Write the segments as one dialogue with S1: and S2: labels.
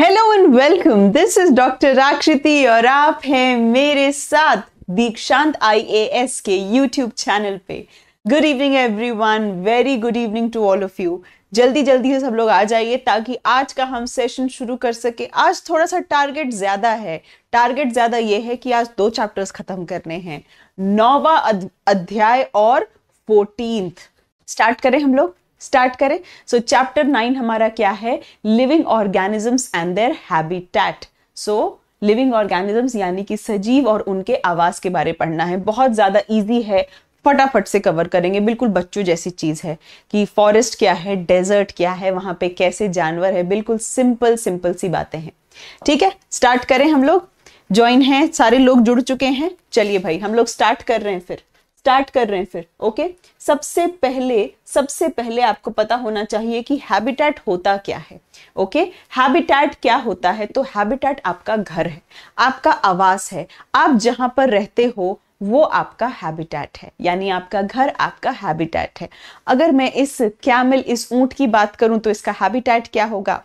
S1: Hello and welcome this is doctor Rakshati और आप हैं मेरे साथ दीक्षांत आईएएस के यूट्यूब चैनल पे good evening everyone very good evening to all of you जल्दी जल्दी से सब लोग आ जाइए ताकि आज का हम सेशन शुरू कर सके आज थोड़ा सा टारगेट ज्यादा है टारगेट ज्यादा ये है कि आज दो चैप्टर्स खत्म करने हैं नौवा अध्याय और फोर्टीन स्टार्ट करें हम लोग स्टार्ट करें सो चैप्टर नाइन हमारा क्या है living organisms and their habitat so living organisms यानी कि सजीव और उनके आवास के बारे पढ़ना है बहुत ज़्यादा ईजी है फटाफट से कवर करेंगे बिल्कुल बच्चों जैसी चीज़ है कि फॉरेस्ट क्या है डेजर्ट क्या है वहाँ पे कैसे जानवर है बिल्कुल सिंपल सिंपल सी बातें हैं ठीक है स्टार्ट करें हम लोग ज्वाइन हैं सारे लोग जुड़ चुके हैं चलिए भाई हम लोग स्टार्ट कर रहे हैं फिर स्टार्ट कर रहे हैं फिर ओके सबसे पहले सबसे पहले आपको पता होना चाहिए कि हैबिटेट होता क्या है ओके हैबिटेट क्या होता है तो हैबिटेट आपका घर है आपका आवास है आप जहां पर रहते हो वो आपका हैबिटेट है यानी आपका घर आपका हैबिटेट है अगर मैं इस कैमल इस ऊंट की बात करूं तो इसका हैबिटेट क्या होगा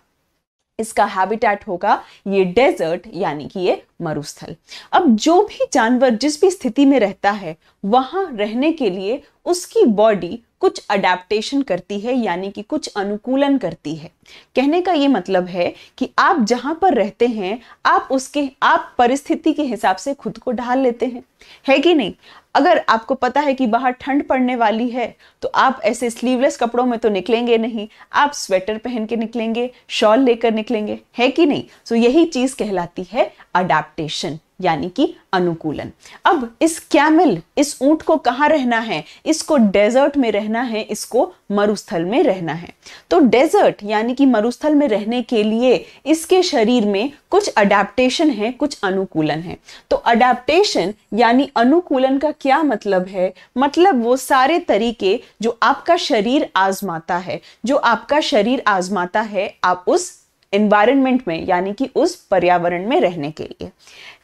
S1: इसका हैबिटेट होगा ये डेजर्ट यानी कि ये मरुस्थल अब जो भी जानवर जिस भी स्थिति में रहता है वहां रहने के लिए उसकी बॉडी कुछ अडेप्टेशन करती है यानी कि कुछ अनुकूलन करती है कहने का ये मतलब है कि आप जहां पर रहते हैं आप उसके आप परिस्थिति के हिसाब से खुद को ढाल लेते हैं है कि नहीं अगर आपको पता है कि बाहर ठंड पड़ने वाली है तो आप ऐसे स्लीवलेस कपड़ों में तो निकलेंगे नहीं आप स्वेटर पहन के निकलेंगे शॉल लेकर निकलेंगे है कि नहीं सो यही चीज़ कहलाती है अडेप्टेशन यानी कि अनुकूलन अब इस कैमल इस ऊंट को कहाँ रहना है इसको डेजर्ट में रहना है इसको मरुस्थल में रहना है तो डेजर्ट यानी कि मरुस्थल में रहने के लिए इसके शरीर में कुछ अडेप्टेशन है कुछ अनुकूलन है तो अडेप्टेशन यानी अनुकूलन का क्या मतलब है मतलब वो सारे तरीके जो आपका शरीर आजमाता है जो आपका शरीर आजमाता है आप उस एनवायरनमेंट में यानी कि उस पर्यावरण में रहने के लिए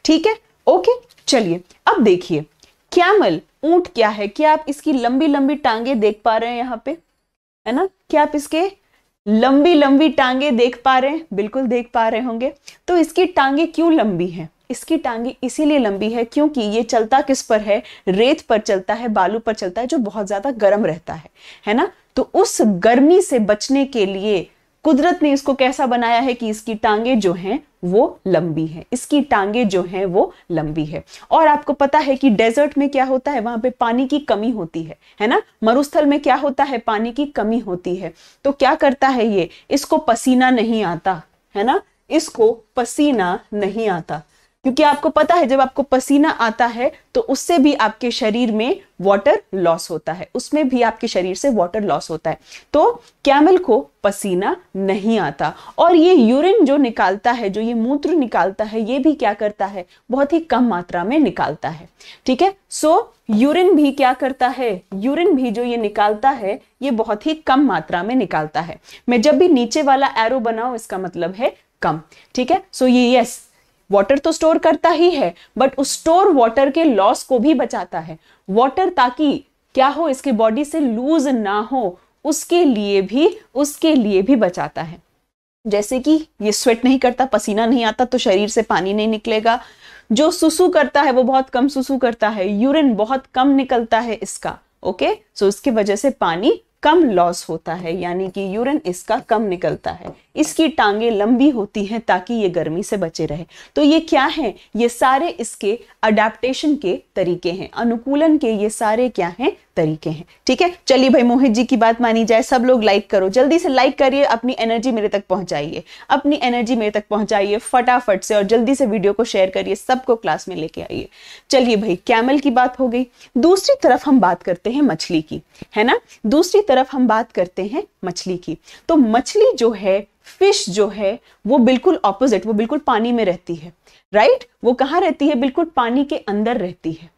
S1: ठीक है ओके चलिए अब देखिए कैमल ऊंट क्या है क्या आप इसकी लंबी लंबी टांगे देख पा रहे हैं यहाँ पे है ना क्या आप इसके लंबी लंबी टांगे देख पा रहे हैं बिल्कुल देख पा रहे होंगे तो इसकी टांगे क्यों लंबी हैं इसकी टांगे इसीलिए लंबी है क्योंकि ये चलता किस पर है रेत पर चलता है बालू पर चलता है जो बहुत ज्यादा गर्म रहता है है ना तो उस गर्मी से बचने के लिए कुदरत ने इसको कैसा बनाया है कि इसकी टांगे जो हैं वो लंबी है इसकी टांगे जो हैं वो लंबी है और आपको पता है कि डेजर्ट में क्या होता है वहां पे पानी की कमी होती है है ना मरुस्थल में क्या होता है पानी की कमी होती है तो क्या करता है ये इसको पसीना नहीं आता है ना इसको पसीना नहीं आता क्योंकि आपको पता है जब आपको पसीना आता है तो उससे भी आपके शरीर में वाटर लॉस होता है उसमें भी आपके शरीर से वाटर लॉस होता है तो कैमल को पसीना नहीं आता और ये यूरिन जो निकालता है जो ये मूत्र निकालता है ये भी क्या करता है बहुत ही कम मात्रा में निकालता है ठीक है सो यूरिन भी क्या करता है यूरिन भी जो ये निकालता है ये बहुत ही कम मात्रा में निकालता है मैं जब भी नीचे वाला एरो बनाऊ इसका मतलब है कम ठीक है सो ये यस वाटर तो स्टोर करता ही है बट उस स्टोर वाटर के लॉस को भी बचाता है वाटर ताकि क्या हो इसके बॉडी से लूज ना हो उसके लिए भी उसके लिए भी बचाता है जैसे कि ये स्वेट नहीं करता पसीना नहीं आता तो शरीर से पानी नहीं निकलेगा जो सुसु करता है वो बहुत कम सुसु करता है यूरिन बहुत कम निकलता है इसका ओके सो so इसकी वजह से पानी कम लॉस होता है यानी कि यूरिन इसका कम निकलता है इसकी टांगे लंबी होती हैं ताकि ये गर्मी से बचे रहे तो ये क्या है ये सारे इसके अडेप्टेशन के तरीके हैं अनुकूलन के ये सारे क्या हैं तरीके हैं ठीक है चलिए भाई मोहित जी की बात मानी जाए सब लोग लाइक करो जल्दी से लाइक करिए अपनी एनर्जी मेरे तक पहुंचाइए अपनी एनर्जी मेरे तक पहुंचाइए फटाफट से और जल्दी से वीडियो को शेयर करिए सबको क्लास में लेके आइए चलिए भाई कैमल की बात हो गई दूसरी तरफ हम बात करते हैं मछली की है ना दूसरी तरफ हम बात करते हैं मछली की तो मछली जो है फिश जो है वो बिल्कुल ऑपोजिट वो बिल्कुल पानी में रहती है राइट right? वो कहाँ रहती है बिल्कुल पानी के अंदर रहती है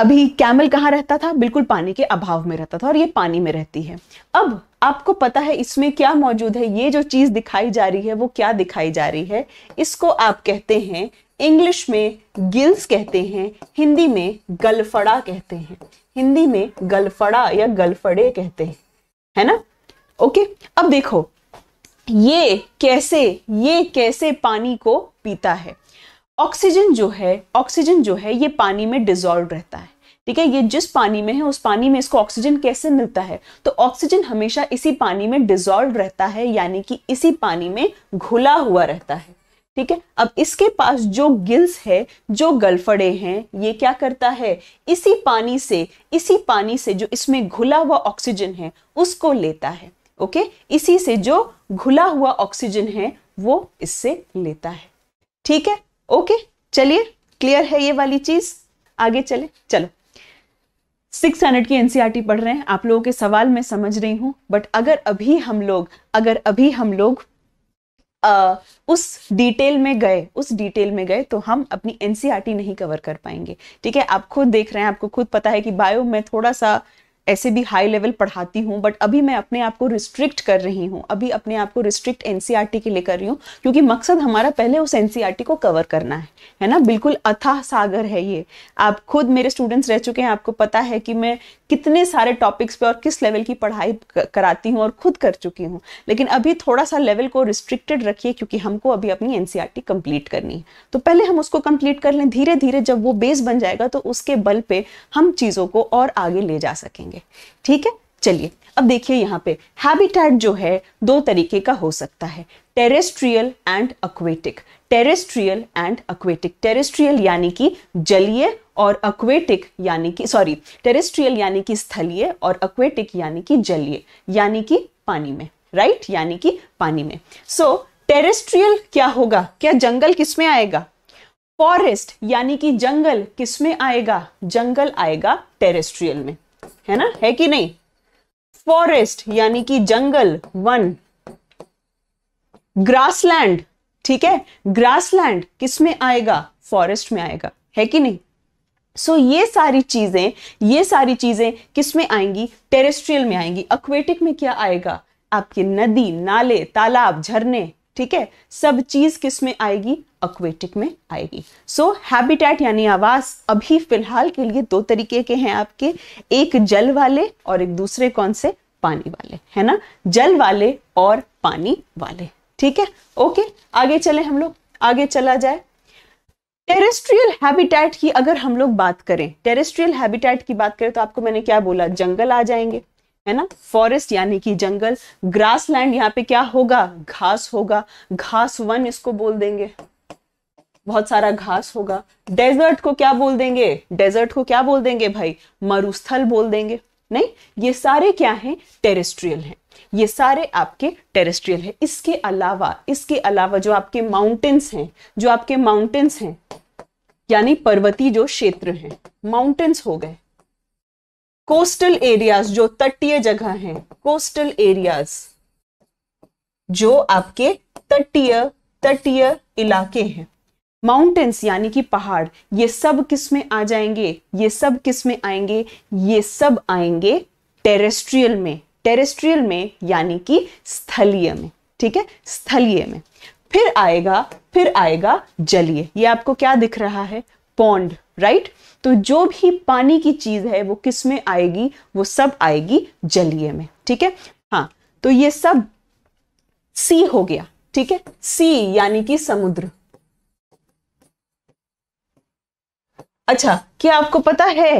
S1: अभी कैमल कहाँ रहता था बिल्कुल पानी के अभाव में रहता था और ये पानी में रहती है अब आपको पता है इसमें क्या मौजूद है ये जो चीज दिखाई जा रही है वो क्या दिखाई जा रही है इसको आप कहते हैं इंग्लिश में गिल्स कहते हैं हिंदी में गलफड़ा कहते हैं हिंदी में गलफड़ा या गलफड़े कहते हैं है ना ओके अब देखो ये कैसे ये कैसे पानी को पीता है ऑक्सीजन जो है ऑक्सीजन जो है ये पानी में डिजोल्व रहता है ठीक है ये जिस पानी में है उस पानी में इसको ऑक्सीजन कैसे मिलता है तो ऑक्सीजन हमेशा इसी पानी में डिजोल्व रहता है यानी कि इसी पानी में घुला हुआ रहता है ठीक है अब इसके पास जो गिल्स है जो गलफड़े हैं ये क्या करता है इसी पानी से इसी पानी से जो इसमें घुला हुआ ऑक्सीजन है उसको लेता है ओके इसी से जो घुला हुआ ऑक्सीजन है वो इससे लेता है ठीक है ओके चलिए क्लियर है ये वाली चीज आगे चले चलो सिक्स स्टैंडर्ड की एनसीईआरटी e पढ़ रहे हैं आप लोगों के सवाल मैं समझ रही हूं बट अगर अभी हम लोग अगर अभी हम लोग आ, उस डिटेल में गए उस डिटेल में गए तो हम अपनी एनसीआरटी e नहीं कवर कर पाएंगे ठीक है आप खुद देख रहे हैं आपको खुद पता है कि बायो में थोड़ा सा ऐसे भी हाई लेवल पढ़ाती हूँ बट अभी मैं अपने आप को रिस्ट्रिक्ट कर रही हूँ अभी अपने आप को रिस्ट्रिक्ट एन e के लिए कर रही हूँ क्योंकि मकसद हमारा पहले उस एन e को कवर करना है है ना बिल्कुल अथाह सागर है ये आप खुद मेरे स्टूडेंट्स रह चुके हैं आपको पता है कि मैं कितने सारे टॉपिक्स पे और किस लेवल की पढ़ाई कराती हूँ और खुद कर चुकी हूँ लेकिन अभी थोड़ा सा लेवल को रिस्ट्रिक्टेड रखिए क्योंकि हमको अभी अपनी एन कंप्लीट e करनी है तो पहले हम उसको कंप्लीट कर लें धीरे धीरे जब वो बेस बन जाएगा तो उसके बल पे हम चीज़ों को और आगे ले जा सकेंगे करेंगे ठीक है चलिए अब देखिए यहाँ पे हैबिटेट जो है दो तरीके का हो सकता है terrestrial and aquatic terrestrial and aquatic terrestrial यानी कि जलीय और अक्वेटिक यानी कि सॉरी टेरेस्ट्रियल यानी कि स्थलीय और अक्वेटिक यानी कि जलीय यानी कि पानी में राइट right? यानी कि पानी में सो so, टेरेस्ट्रियल क्या होगा क्या जंगल किसमें आएगा फॉरेस्ट यानी कि जंगल किसमें आएगा जंगल आएगा टेरेस्ट्रियल में है ना है कि नहीं फॉरेस्ट यानी कि जंगल वन ग्रासलैंड ठीक है ग्रासलैंड किस में आएगा फॉरेस्ट में आएगा है कि नहीं सो so, ये सारी चीजें ये सारी चीजें किस में आएंगी टेरेस्ट्रियल में आएंगी अक्वेटिक में क्या आएगा आपके नदी नाले तालाब झरने ठीक है सब चीज किस में आएगी अक्वेटिक में आएगी सो so, हैबिटेट यानी आवास अभी फिलहाल के लिए दो तरीके के हैं आपके एक जल वाले और एक दूसरे कौन से पानी वाले है ना जल वाले और पानी वाले ठीक है ओके आगे चले हम लोग आगे चला जाए टेरेस्ट्रियल हैबिटेट की अगर हम लोग बात करें टेरेस्ट्रियल हैबिटेट की बात करें तो आपको मैंने क्या बोला जंगल आ जाएंगे है ना फॉरेस्ट यानी कि जंगल ग्रासलैंड यहाँ पे क्या होगा घास होगा घास वन इसको बोल देंगे बहुत सारा घास होगा डेजर्ट को क्या बोल देंगे डेजर्ट को क्या बोल देंगे भाई मरुस्थल बोल देंगे नहीं ये सारे क्या हैं टेरेस्ट्रियल हैं ये सारे आपके टेरेस्ट्रियल है इसके अलावा इसके अलावा जो आपके माउंटेन्स हैं जो आपके माउंटेन्स हैं यानी पर्वतीय जो क्षेत्र हैं माउंटेन्स हो गए कोस्टल एरियाज जो तटीय जगह हैं कोस्टल एरियाज जो आपके तटीय तटीय इलाके हैं माउंटेन्स यानी कि पहाड़ ये सब किस में आ जाएंगे ये सब किस में आएंगे ये सब आएंगे टेरेस्ट्रियल में टेरेस्ट्रियल में यानी कि स्थलीय में ठीक है स्थलीय में फिर आएगा फिर आएगा जलीय ये आपको क्या दिख रहा है पौंड राइट तो जो भी पानी की चीज है वो किस में आएगी वो सब आएगी जलीय में ठीक है हाँ तो ये सब सी हो गया ठीक है सी यानी कि समुद्र अच्छा क्या आपको पता है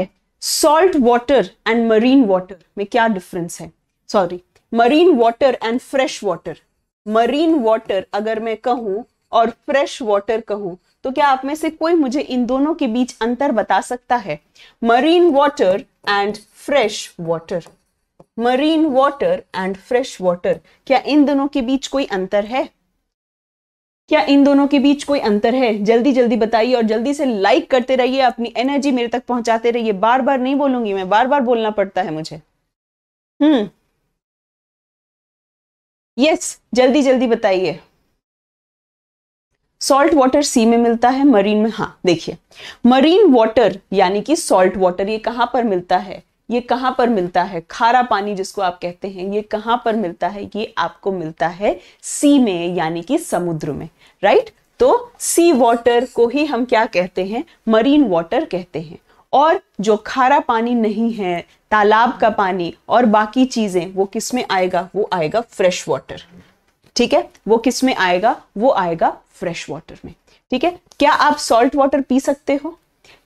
S1: salt water and marine water में क्या डिफरेंस है sorry marine water and fresh water marine water अगर मैं कहूं और फ्रेश वाटर कहूं तो क्या आप में से कोई मुझे इन दोनों के बीच अंतर बता सकता है marine water and fresh water marine water and fresh water क्या इन दोनों के बीच कोई अंतर है क्या इन दोनों के बीच कोई अंतर है जल्दी जल्दी बताइए और जल्दी से लाइक करते रहिए अपनी एनर्जी मेरे तक पहुंचाते रहिए बार बार नहीं बोलूंगी मैं बार बार बोलना पड़ता है मुझे हम्म यस जल्दी जल्दी बताइए सॉल्ट वाटर सी में मिलता है मरीन में हाँ देखिए मरीन वाटर यानी कि सॉल्ट वाटर ये कहां पर मिलता है ये कहाँ पर मिलता है खारा पानी जिसको आप कहते हैं ये कहाँ पर मिलता है ये आपको मिलता है सी में यानी कि समुद्र में राइट तो सी वाटर को ही हम क्या कहते हैं मरीन वाटर कहते हैं और जो खारा पानी नहीं है तालाब का पानी और बाकी चीजें वो किस में आएगा वो आएगा फ्रेश वाटर ठीक है वो किस में आएगा वो आएगा फ्रेश वाटर में ठीक है क्या आप सॉल्ट वाटर पी सकते हो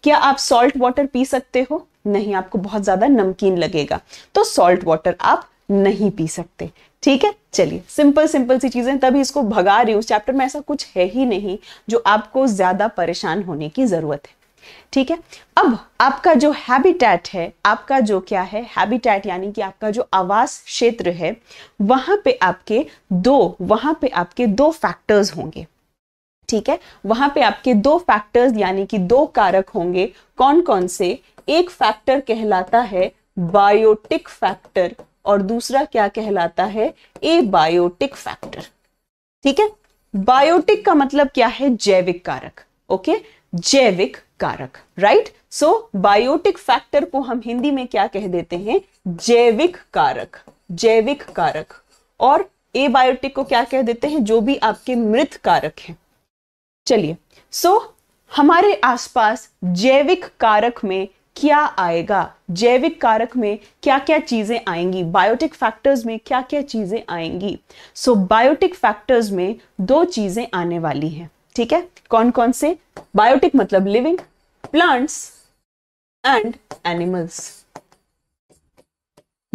S1: क्या आप सॉल्ट वाटर पी सकते हो नहीं आपको बहुत ज़्यादा नमकीन लगेगा तो सॉल्ट वाटर आप नहीं पी सकते ठीक है चलिए सिंपल सिंपल सी चीज़ें तभी इसको भगा रही हूँ चैप्टर में ऐसा कुछ है ही नहीं जो आपको ज़्यादा परेशान होने की ज़रूरत है ठीक है अब आपका जो हैबिटेट है आपका जो क्या है हैबिटेट यानी कि आपका जो आवास क्षेत्र है वहां पे आपके दो वहां पे आपके दो फैक्टर्स होंगे ठीक है वहां पे आपके दो फैक्टर्स यानी कि दो कारक होंगे कौन कौन से एक फैक्टर कहलाता है बायोटिक फैक्टर और दूसरा क्या कहलाता है ए बायोटिक फैक्टर ठीक है बायोटिक का मतलब क्या है जैविक कारक ओके जैविक कारक राइट सो बायोटिक फैक्टर को हम हिंदी में क्या कह देते हैं जैविक कारक जैविक कारक और ए बायोटिक को क्या कह देते हैं जो भी आपके मृत कारक हैं चलिए सो so, हमारे आसपास जैविक कारक में क्या आएगा जैविक कारक में क्या क्या चीज़ें आएंगी बायोटिक फैक्टर्स में क्या क्या चीज़ें आएंगी सो so, बायोटिक फैक्टर्स में दो चीज़ें आने वाली हैं ठीक है कौन कौन से बायोटिक मतलब लिविंग प्लांट्स एंड एनिमल्स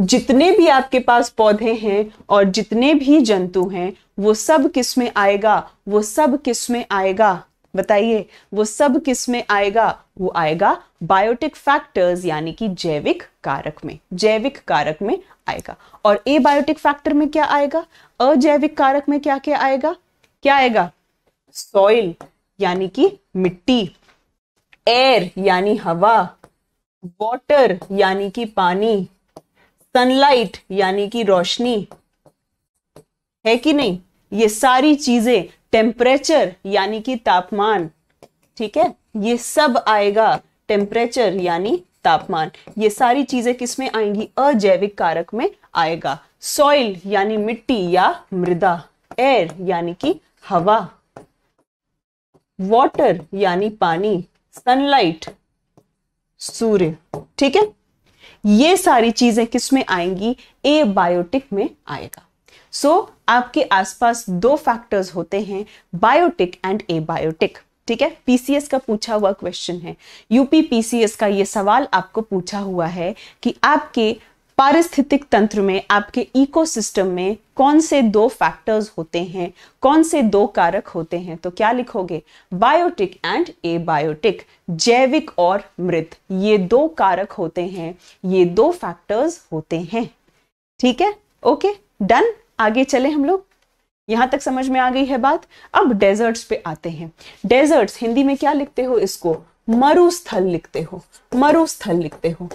S1: जितने भी आपके पास पौधे हैं और जितने भी जंतु हैं वो सब किस में आएगा वो सब किस में आएगा बताइए वो सब किस में आएगा वो आएगा बायोटिक फैक्टर्स यानी कि जैविक कारक में जैविक कारक में आएगा और ए बायोटिक फैक्टर में क्या आएगा अजैविक कारक में क्या क्या आएगा क्या आएगा सॉइल यानी कि मिट्टी एयर यानी हवा वाटर यानी कि पानी सनलाइट यानी कि रोशनी है कि नहीं ये सारी चीजें टेम्परेचर यानी कि तापमान ठीक है ये सब आएगा टेम्परेचर यानी तापमान ये सारी चीजें किसमें आएंगी अजैविक कारक में आएगा सॉइल यानी मिट्टी या मृदा एयर यानी कि हवा वाटर यानी पानी सनलाइट सूर्य ठीक है ये सारी चीजें किसमें आएंगी ए बायोटिक में आएगा सो so, आपके आसपास दो फैक्टर्स होते हैं बायोटिक एंड ए बायोटिक ठीक है पीसीएस का पूछा हुआ क्वेश्चन है यूपी पीसीएस का ये सवाल आपको पूछा हुआ है कि आपके पारिस्थितिक तंत्र में आपके इकोसिस्टम में कौन से दो फैक्टर्स होते हैं कौन से दो कारक होते हैं तो क्या लिखोगे बायोटिक एंड ए बायोटिक जैविक और मृत ये दो कारक होते हैं ये दो फैक्टर्स होते हैं ठीक है ओके डन आगे चले हम लोग यहां तक समझ में आ गई है बात अब डेजर्ट्स पे आते हैं डेजर्ट्स हिंदी में क्या लिखते हो इसको मरुस्थल लिखते हो मरुस्थल लिखते हो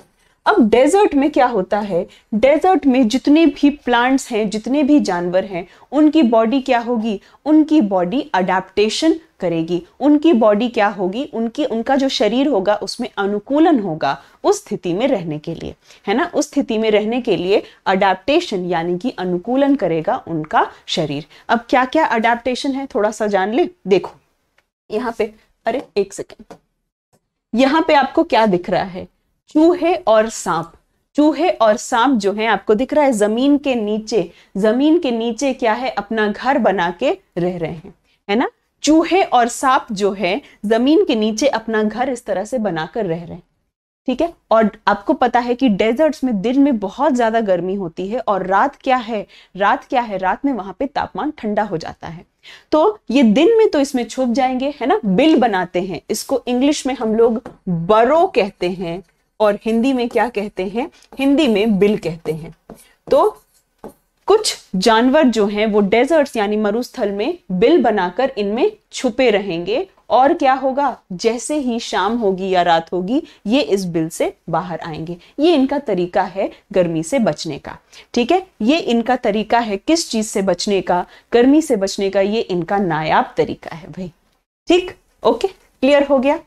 S1: अब डेजर्ट में क्या होता है डेजर्ट में जितने भी प्लांट्स हैं जितने भी जानवर हैं उनकी बॉडी क्या होगी उनकी बॉडी अडेप्टेशन करेगी उनकी बॉडी क्या होगी उनकी उनका जो शरीर होगा उसमें अनुकूलन होगा उस स्थिति में रहने के लिए है ना उस स्थिति में रहने के लिए अडेप्टेशन यानी कि अनुकूलन करेगा उनका शरीर अब क्या क्या अडेप्टेशन है थोड़ा सा जान ले देखो यहाँ पे अरे एक सेकेंड यहाँ पे आपको क्या दिख रहा है चूहे और सांप चूहे और सांप जो है आपको दिख रहा है जमीन के नीचे जमीन के नीचे क्या है अपना घर बना के रह रहे हैं है ना चूहे और सांप जो है जमीन के नीचे अपना घर इस तरह से बनाकर रह रहे हैं ठीक है और आपको पता है कि डेजर्ट्स में दिन में बहुत ज्यादा गर्मी होती है और रात क्या है रात क्या है रात में वहां पे तापमान ठंडा हो जाता है तो ये दिन में तो इसमें छुप जाएंगे है ना बिल बनाते हैं इसको इंग्लिश में हम लोग बरो कहते हैं और हिंदी में क्या कहते हैं हिंदी में बिल कहते हैं तो कुछ जानवर जो हैं वो डेजर्ट्स यानी मरुस्थल में बिल बनाकर इनमें छुपे रहेंगे और क्या होगा जैसे ही शाम होगी या रात होगी ये इस बिल से बाहर आएंगे ये इनका तरीका है गर्मी से बचने का ठीक है ये इनका तरीका है किस चीज से बचने का गर्मी से बचने का ये इनका नायाब तरीका है भाई ठीक ओके क्लियर हो गया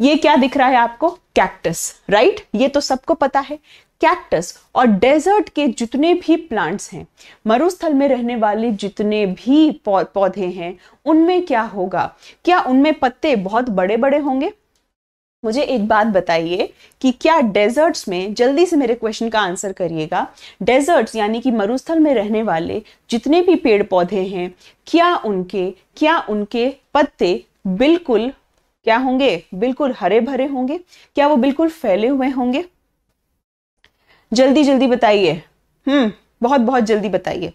S1: ये क्या दिख रहा है आपको कैक्टस राइट ये तो सबको पता है कैक्टस और डेजर्ट के जितने भी प्लांट्स हैं मरुस्थल में रहने वाले जितने भी पौधे हैं उनमें क्या होगा क्या उनमें पत्ते बहुत बड़े बड़े होंगे मुझे एक बात बताइए कि क्या डेजर्ट्स में जल्दी से मेरे क्वेश्चन का आंसर करिएगा डेजर्ट्स यानी कि मरुस्थल में रहने वाले जितने भी पेड़ पौधे हैं क्या उनके क्या उनके पत्ते बिल्कुल क्या होंगे बिल्कुल हरे भरे होंगे क्या वो बिल्कुल फैले हुए होंगे जल्दी जल्दी बताइए हम्म बहुत बहुत जल्दी बताइए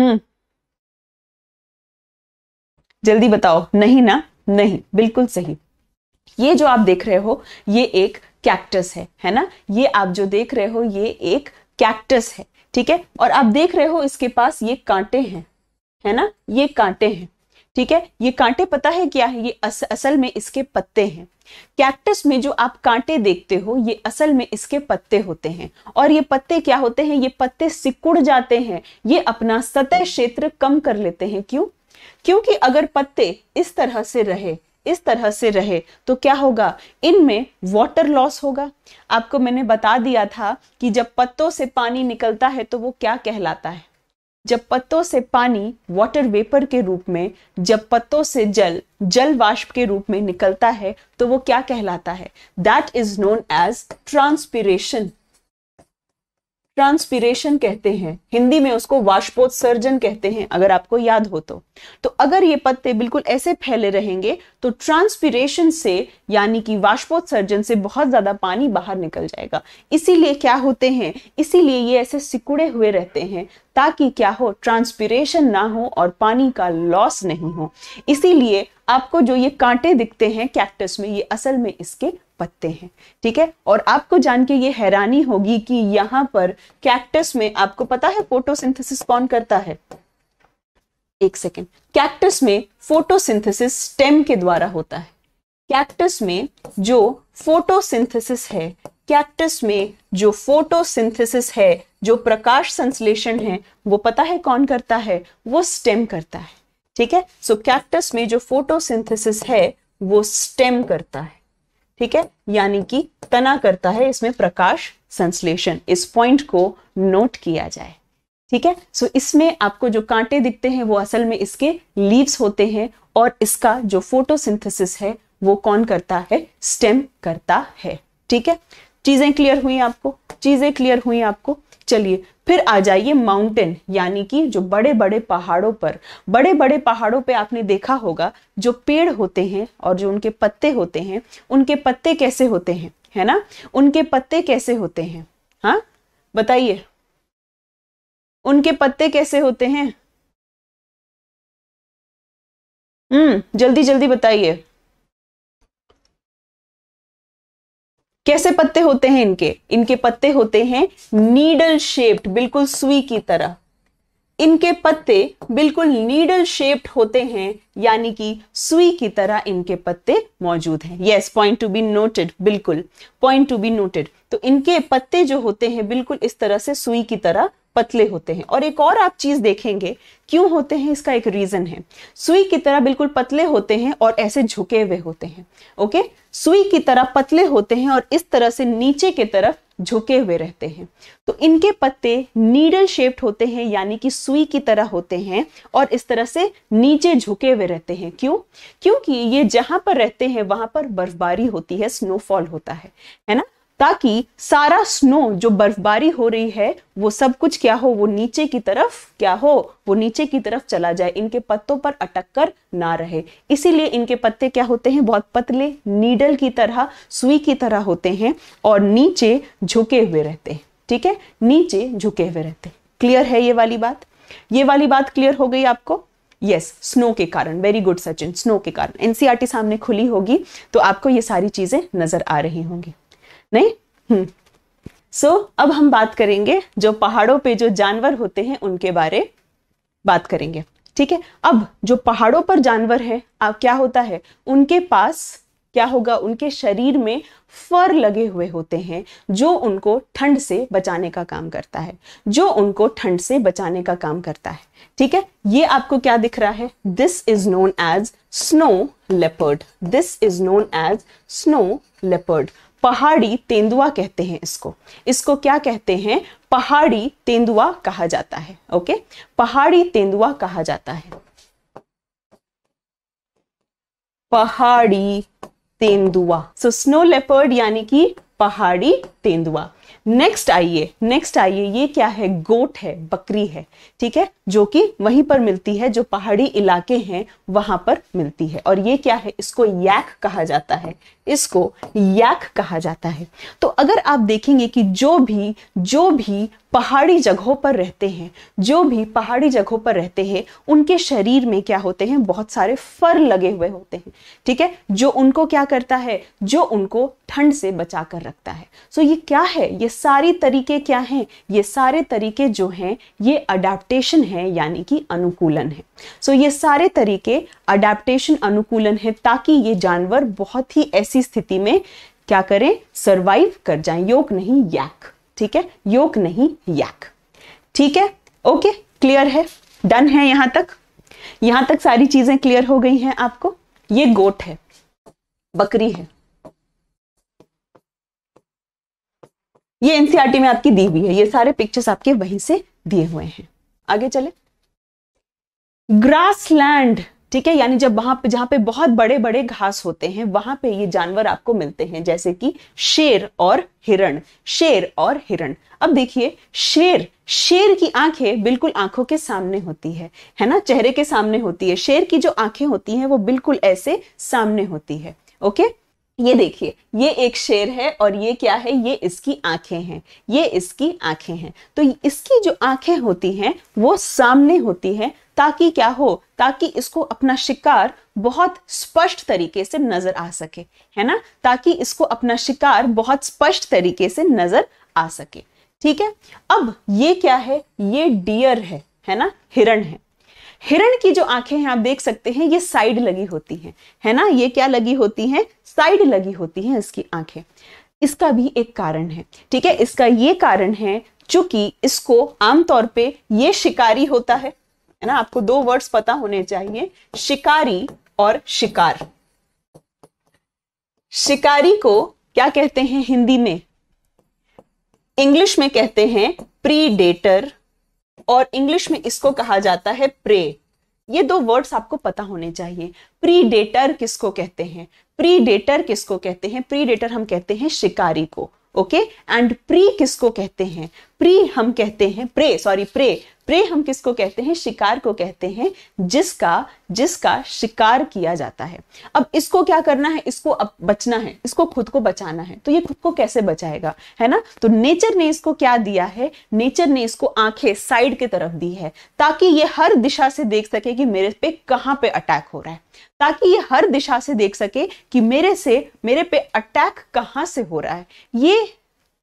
S1: हम्म जल्दी बताओ नहीं ना नहीं बिल्कुल सही ये जो आप देख रहे हो ये एक कैक्टस है है ना ये आप जो देख रहे हो ये एक कैक्टस है ठीक है और आप देख रहे हो इसके पास ये कांटे हैं है ना ये कांटे हैं ठीक है ये कांटे पता है क्या है ये अस, असल में इसके पत्ते हैं कैक्टस में जो आप कांटे देखते हो ये असल में इसके पत्ते होते हैं और ये पत्ते क्या होते हैं ये पत्ते सिकुड़ जाते हैं ये अपना सतह क्षेत्र कम कर लेते हैं क्यों क्योंकि अगर पत्ते इस तरह से रहे इस तरह से रहे तो क्या होगा इनमें वाटर लॉस होगा आपको मैंने बता दिया था कि जब पत्तों से पानी निकलता है तो वो क्या कहलाता है जब पत्तों से पानी वाटर वेपर के रूप में जब पत्तों से जल जल वाष्प के रूप में निकलता है तो वो क्या कहलाता है that is known as transpiration transpiration कहते हैं हिंदी में उसको वाष्पोत्सर्जन कहते हैं अगर आपको याद हो तो तो अगर ये पत्ते बिल्कुल ऐसे फैले रहेंगे तो ट्रांसपीरेशन से यानी कि वाष्पोत्सर्जन से बहुत ज्यादा पानी बाहर निकल जाएगा इसीलिए क्या होते हैं इसीलिए ये ऐसे सिकुड़े हुए रहते हैं ताकि क्या हो ट्रांसपीरेशन ना हो और पानी का लॉस नहीं हो इसीलिए आपको जो ये कांटे दिखते हैं कैक्टस में ये असल में इसके पत्ते हैं ठीक है और आपको जान के ये हैरानी होगी कि यहां पर कैक्टस में आपको पता है फोटोसिंथेसिस कौन करता है एक सेकेंड कैक्टस में फोटोसिंथेसिस स्टेम के द्वारा होता है कैक्टस में जो फोटोसिंथेसिस है कैक्टस में जो फोटोसिंथेसिस है जो प्रकाश संश्लेषण है वो पता है कौन करता है वो स्टेम करता है ठीक है सो so, कैक्टस में जो फोटोसिंथेसिस है वो स्टेम करता है ठीक है यानी कि तना करता है इसमें प्रकाश संश्लेषण इस पॉइंट को नोट किया जाए ठीक है सो so, इसमें आपको जो कांटे दिखते हैं वो असल में इसके लीव्स होते हैं और इसका जो फोटोसिंथेसिस है वो कौन करता है स्टेम करता है ठीक है चीजें क्लियर हुई आपको चीजें क्लियर हुई आपको चलिए फिर आ जाइए माउंटेन यानी कि जो बड़े बड़े पहाड़ों पर बड़े बड़े पहाड़ों पे आपने देखा होगा जो पेड़ होते हैं और जो उनके पत्ते होते हैं उनके पत्ते कैसे होते हैं है ना उनके पत्ते कैसे होते हैं हाँ बताइए उनके पत्ते कैसे होते हैं हम्म जल्दी जल्दी बताइए कैसे पत्ते होते हैं इनके इनके पत्ते होते हैं नीडल शेप्ड बिल्कुल सुई की तरह इनके पत्ते बिल्कुल नीडल शेप्ड होते हैं यानी कि सुई की तरह इनके पत्ते मौजूद हैं yes point to be noted बिल्कुल पॉइंट टू बी नोटेड तो इनके पत्ते जो होते हैं बिल्कुल इस तरह से सुई की तरह पतले होते हैं और एक और आप चीज देखेंगे क्यों होते हैं इसका एक रीजन है सुई की तरह बिल्कुल पतले होते हैं और ऐसे झुके हुए होते हैं ओके सुई की तरह पतले होते हैं और इस तरह से नीचे की तरफ झुके हुए रहते हैं तो इनके पत्ते नीडल शेप्ड होते हैं यानी कि सुई की तरह होते हैं और इस तरह से नीचे झुके हुए रहते हैं क्यों क्योंकि ये जहां पर रहते हैं वहां पर बर्फबारी होती है स्नोफॉल होता है है ना ताकि सारा स्नो जो बर्फबारी हो रही है वो सब कुछ क्या हो वो नीचे की तरफ क्या हो वो नीचे की तरफ चला जाए इनके पत्तों पर अटक कर ना रहे इसीलिए इनके पत्ते क्या होते हैं बहुत पतले नीडल की तरह सुई की तरह होते हैं और नीचे झुके हुए रहते हैं ठीक है नीचे झुके हुए रहते हैं क्लियर है ये वाली बात ये वाली बात क्लियर हो गई आपको यस yes, स्नो के कारण वेरी गुड सचिन स्नो के कारण एनसीआरटी e सामने खुली होगी तो आपको ये सारी चीजें नजर आ रही होंगी नहीं सो हम्म। so, अब हम बात करेंगे जो पहाड़ों पे जो जानवर होते हैं उनके बारे बात करेंगे ठीक है अब जो पहाड़ों पर जानवर है अब क्या होता है उनके पास क्या होगा उनके शरीर में फर लगे हुए होते हैं जो उनको ठंड से बचाने का काम करता है जो उनको ठंड से बचाने का काम करता है ठीक है ये आपको क्या दिख रहा है this is known as snow leopard this is known as snow leopard पहाड़ी तेंदुआ कहते हैं इसको इसको क्या कहते हैं पहाड़ी तेंदुआ कहा जाता है ओके पहाड़ी तेंदुआ कहा जाता है पहाड़ी तेंदुआ सो स्नो लेपर्ड यानी कि पहाड़ी तेंदुआ नेक्स्ट आइए नेक्स्ट आइए ये क्या है गोट है बकरी है ठीक है जो कि वहीं पर मिलती है जो पहाड़ी इलाके हैं वहां पर मिलती है और ये क्या है इसको याक कहा जाता है इसको याक कहा जाता है तो अगर आप देखेंगे कि जो भी जो भी पहाड़ी जगहों पर रहते हैं जो भी पहाड़ी जगहों पर रहते हैं उनके शरीर में क्या होते हैं बहुत सारे फर लगे हुए होते हैं ठीक है जो उनको क्या करता है जो उनको ठंड से बचा कर रखता है सो ये क्या है ये सारी तरीके क्या हैं ये सारे तरीके जो हैं ये अडेप्टेशन है यानी कि अनुकूलन है सो ये सारे तरीके अडाप्टेशन अनुकूलन है ताकि ये जानवर बहुत ही ऐसी स्थिति में क्या करें सर्वाइव कर जाए योग नहीं याक ठीक है योक नहीं याक ठीक है ओके क्लियर है डन है यहां तक यहां तक सारी चीजें क्लियर हो गई हैं आपको ये गोट है बकरी है ये एनसीआरटी e में आपकी दी हुई है ये सारे पिक्चर्स आपके वहीं से दिए हुए हैं आगे चले ग्रासलैंड ठीक है यानी जब वहां पे जहां पे बहुत बड़े बड़े घास होते हैं वहां पे ये जानवर आपको मिलते हैं जैसे कि शेर और हिरण शेर और हिरण अब देखिए शेर शेर की आंखें बिल्कुल आंखों के सामने होती है है ना चेहरे के सामने होती है शेर की जो आंखें होती हैं वो बिल्कुल ऐसे सामने होती है ओके ये देखिए ये एक शेर है और ये क्या है ये इसकी आंखें हैं ये इसकी आंखें हैं तो इसकी जो आंखें होती हैं वो सामने होती हैं ताकि क्या हो ताकि इसको अपना शिकार बहुत स्पष्ट तरीके से नजर आ सके है ना ताकि इसको अपना शिकार बहुत स्पष्ट तरीके से नजर आ सके ठीक है अब ये क्या है ये डियर है है ना हिरण है हिरण की जो आंखें हैं आप देख सकते हैं ये साइड लगी होती हैं है ना ये क्या लगी होती हैं साइड लगी होती हैं इसकी आंखें इसका भी एक कारण है ठीक है इसका ये कारण है चूंकि इसको आमतौर पे ये शिकारी होता है है ना आपको दो वर्ड्स पता होने चाहिए शिकारी और शिकार शिकारी को क्या कहते हैं हिंदी में इंग्लिश में कहते हैं प्रीडेटर और इंग्लिश में इसको कहा जाता है प्रे ये दो वर्ड्स आपको पता होने चाहिए प्रीडेटर किसको कहते हैं प्रीडेटर किसको कहते हैं प्रीडेटर हम कहते हैं शिकारी को ओके एंड प्री किसको कहते हैं प्री हम कहते हैं प्रे सॉरी प्रे प्रे हम किसको कहते हैं शिकार को कहते हैं जिसका जिसका शिकार किया जाता है अब इसको क्या करना है इसको अब बचना है इसको खुद को बचाना है तो ये खुद को कैसे बचाएगा है ना तो नेचर ने इसको क्या दिया है नेचर ने इसको आंखें साइड की तरफ दी है ताकि ये हर दिशा से देख सके कि मेरे पे कहाँ पे अटैक हो रहा है ताकि ये हर दिशा से देख सके कि मेरे से मेरे पे अटैक कहाँ से हो रहा है ये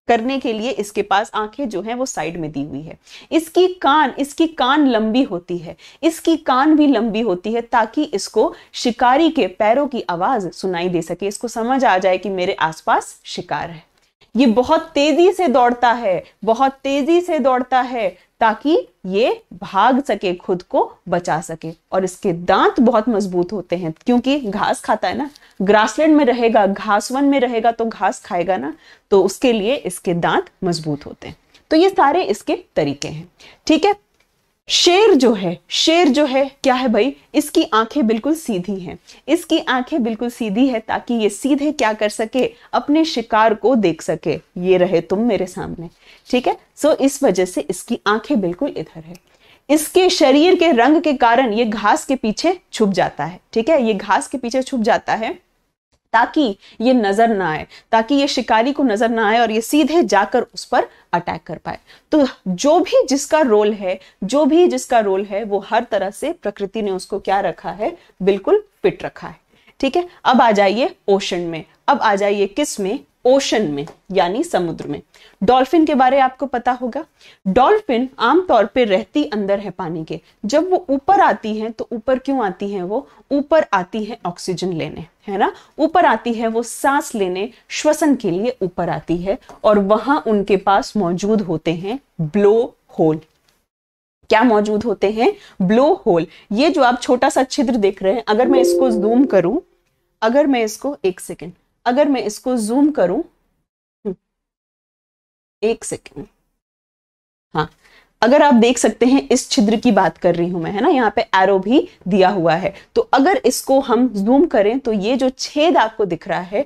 S1: करने के लिए इसके पास आंखें जो हैं वो साइड में दी हुई है इसकी कान इसकी कान लंबी होती है इसकी कान भी लंबी होती है ताकि इसको शिकारी के पैरों की आवाज सुनाई दे सके इसको समझ आ जाए कि मेरे आसपास शिकार है ये बहुत तेजी से दौड़ता है बहुत तेजी से दौड़ता है ताकि ये भाग सके खुद को बचा सके और इसके दांत बहुत मजबूत होते हैं क्योंकि घास खाता है ना ग्रासलैंड में रहेगा घासवन में रहेगा तो घास खाएगा ना तो उसके लिए इसके दांत मजबूत होते हैं तो ये सारे इसके तरीके हैं ठीक है शेर जो है शेर जो है क्या है भाई इसकी आंखें बिल्कुल सीधी हैं इसकी आंखें बिल्कुल सीधी है ताकि ये सीधे क्या कर सके अपने शिकार को देख सके ये रहे तुम मेरे सामने ठीक है सो इस वजह से इसकी आंखें बिल्कुल इधर है इसके शरीर के रंग के कारण ये घास के पीछे छुप जाता है ठीक है ये घास के पीछे छुप जाता है ताकि ये नज़र ना आए ताकि ये शिकारी को नज़र ना आए और ये सीधे जाकर उस पर अटैक कर पाए तो जो भी जिसका रोल है जो भी जिसका रोल है वो हर तरह से प्रकृति ने उसको क्या रखा है बिल्कुल फिट रखा है ठीक है अब आ जाइए ओशन में अब आ जाइए किस में ओशन में यानी समुद्र में डॉल्फिन के बारे आपको पता होगा डॉल्फिन आमतौर पर रहती अंदर है पानी के जब वो ऊपर आती है तो ऊपर क्यों आती है वो ऊपर आती है ऑक्सीजन लेने है ना ऊपर आती है वो सांस लेने श्वसन के लिए ऊपर आती है और वहां उनके पास मौजूद होते हैं ब्लो होल क्या मौजूद होते हैं ब्लो होल ये जो आप छोटा सा छिद्र देख रहे हैं अगर मैं इसको जूम करूं अगर मैं इसको एक सेकेंड अगर मैं इसको जूम करूं हम्म, एक सेकेंड हाँ अगर आप देख सकते हैं इस छिद्र की बात कर रही हूं मैं है ना यहाँ पे एरो भी दिया हुआ है तो अगर इसको हम जूम करें तो ये जो छेद आपको दिख रहा है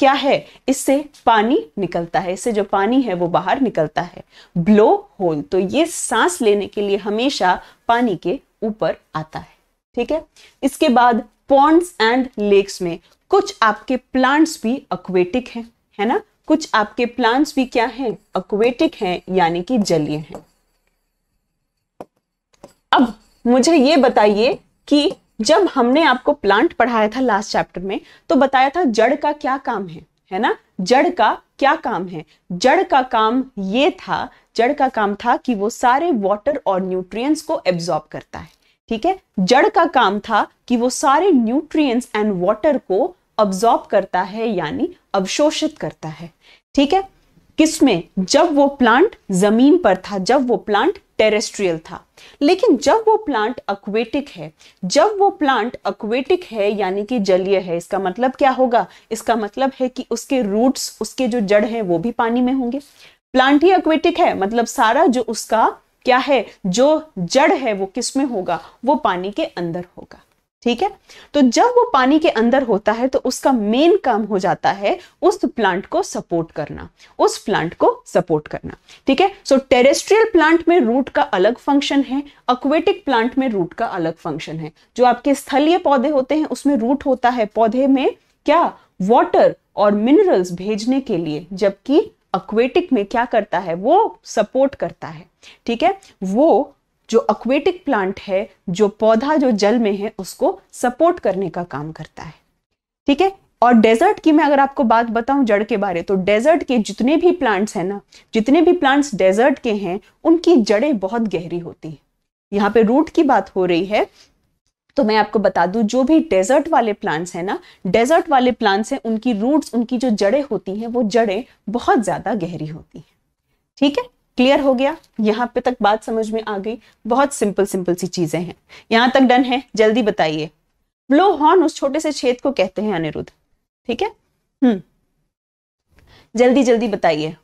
S1: क्या है इससे पानी निकलता है इससे जो पानी है वो बाहर निकलता है ब्लो होल तो ये सांस लेने के लिए हमेशा पानी के ऊपर आता है ठीक है इसके बाद पॉन्ड्स एंड लेक्स में कुछ आपके प्लांट्स भी अक्वेटिक हैं है ना कुछ आपके प्लांट्स भी क्या हैं अक्वेटिक हैं यानी कि जलीय हैं अब मुझे ये बताइए कि जब हमने आपको प्लांट पढ़ाया था लास्ट चैप्टर में तो बताया था जड़ का क्या काम है है ना जड़ का क्या काम है जड़ का काम ये था जड़ का काम था कि वो सारे वाटर और न्यूट्रिएंट्स को एब्जॉर्ब करता है ठीक है जड़ का काम था कि वो सारे न्यूट्रिएंट्स एंड वाटर को अब्जॉर्ब करता है यानी अवशोषित करता है ठीक है किसमें जब वो प्लांट जमीन पर था जब वो प्लांट टेरेस्ट्रियल था लेकिन जब वो प्लांट अक्वेटिक है जब वो प्लांट अक्वेटिक है यानी कि जलीय है इसका मतलब क्या होगा इसका मतलब है कि उसके रूट्स उसके जो जड़ हैं वो भी पानी में होंगे प्लांट ही अक्वेटिक है मतलब सारा जो उसका क्या है जो जड़ है वो किस में होगा वो पानी के अंदर होगा ठीक है तो जब वो पानी के अंदर होता है तो उसका मेन काम हो जाता है उस प्लांट को सपोर्ट करना उस प्लांट को सपोर्ट करना ठीक है सो टेरेस्ट्रियल प्लांट में रूट का अलग फंक्शन है अक्वेटिक प्लांट में रूट का अलग फंक्शन है जो आपके स्थलीय पौधे होते हैं उसमें रूट होता है पौधे में क्या वॉटर और मिनरल्स भेजने के लिए जबकि अक्वेटिक में क्या करता है वो सपोर्ट करता है ठीक है वो जो अक्वेटिक प्लांट है जो पौधा जो जल में है उसको सपोर्ट करने का काम करता है ठीक है और डेजर्ट की मैं अगर आपको बात बताऊं जड़ के बारे तो डेजर्ट के जितने भी प्लांट्स हैं ना जितने भी प्लांट्स डेजर्ट के हैं उनकी जड़ें बहुत गहरी होती हैं यहाँ पे रूट की बात हो रही है तो मैं आपको बता दूं जो भी डेजर्ट वाले प्लांट्स हैं ना डेजर्ट वाले प्लांट्स हैं उनकी रूट्स उनकी जो जड़ें होती हैं वो जड़ें बहुत ज़्यादा गहरी होती हैं ठीक है क्लियर हो गया यहाँ पे तक बात समझ में आ गई बहुत सिंपल सिंपल सी चीज़ें हैं यहाँ तक डन है जल्दी बताइए ब्लो हॉर्न उस छोटे से छेद को कहते हैं अनिरुद्ध ठीक है हम्म जल्दी जल्दी बताइए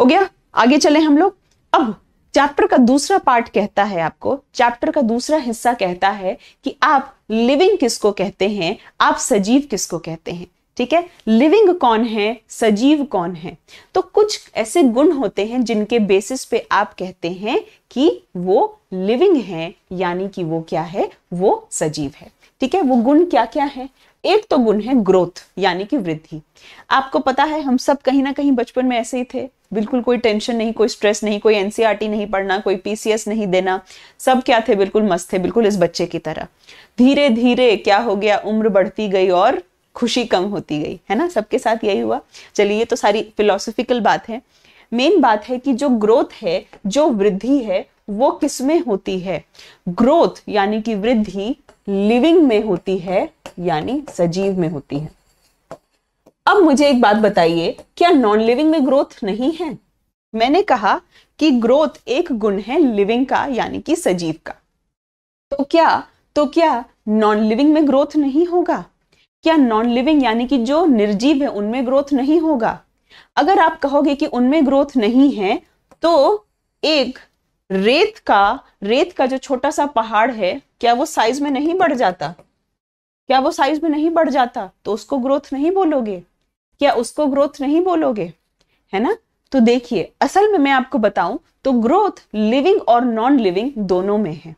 S1: हो गया आगे चले हम लोग अब चैप्टर का दूसरा पार्ट कहता है आपको चैप्टर का दूसरा हिस्सा कहता है कि आप लिविंग किसको कहते हैं आप सजीव किसको कहते हैं ठीक है लिविंग कौन है सजीव कौन है तो कुछ ऐसे गुण होते हैं जिनके बेसिस पे आप कहते हैं कि वो लिविंग है यानी कि वो क्या है वो सजीव है ठीक है वो गुण क्या क्या है एक तो गुण है ग्रोथ यानी कि वृद्धि आपको पता है हम सब कहीं ना कहीं बचपन में ऐसे ही थे बिल्कुल कोई टेंशन नहीं कोई स्ट्रेस नहीं कोई एनसीआरटी e नहीं पढ़ना कोई पीसीएस नहीं देना सब क्या थे बिल्कुल मस्त थे बिल्कुल इस बच्चे की तरह धीरे धीरे क्या हो गया उम्र बढ़ती गई और खुशी कम होती गई है ना सबके साथ यही हुआ चलिए ये तो सारी फिलोसफिकल बात है मेन बात है कि जो ग्रोथ है जो वृद्धि है वो किसमें होती है ग्रोथ यानी कि वृद्धि लिविंग में होती है यानी सजीव में होती है अब मुझे एक बात बताइए क्या नॉन लिविंग में ग्रोथ नहीं है मैंने कहा कि ग्रोथ एक गुण है लिविंग का यानी कि सजीव का तो क्या तो क्या नॉन लिविंग में ग्रोथ नहीं होगा क्या नॉन लिविंग यानी कि जो निर्जीव है उनमें ग्रोथ नहीं होगा अगर आप कहोगे कि उनमें ग्रोथ नहीं है तो एक रेत का रेत का जो छोटा सा पहाड़ है क्या वो साइज में नहीं बढ़ जाता क्या वो साइज में नहीं बढ़ जाता तो उसको ग्रोथ नहीं बोलोगे क्या उसको ग्रोथ नहीं बोलोगे है ना तो देखिए असल में मैं आपको बताऊं तो ग्रोथ लिविंग और नॉन लिविंग दोनों में है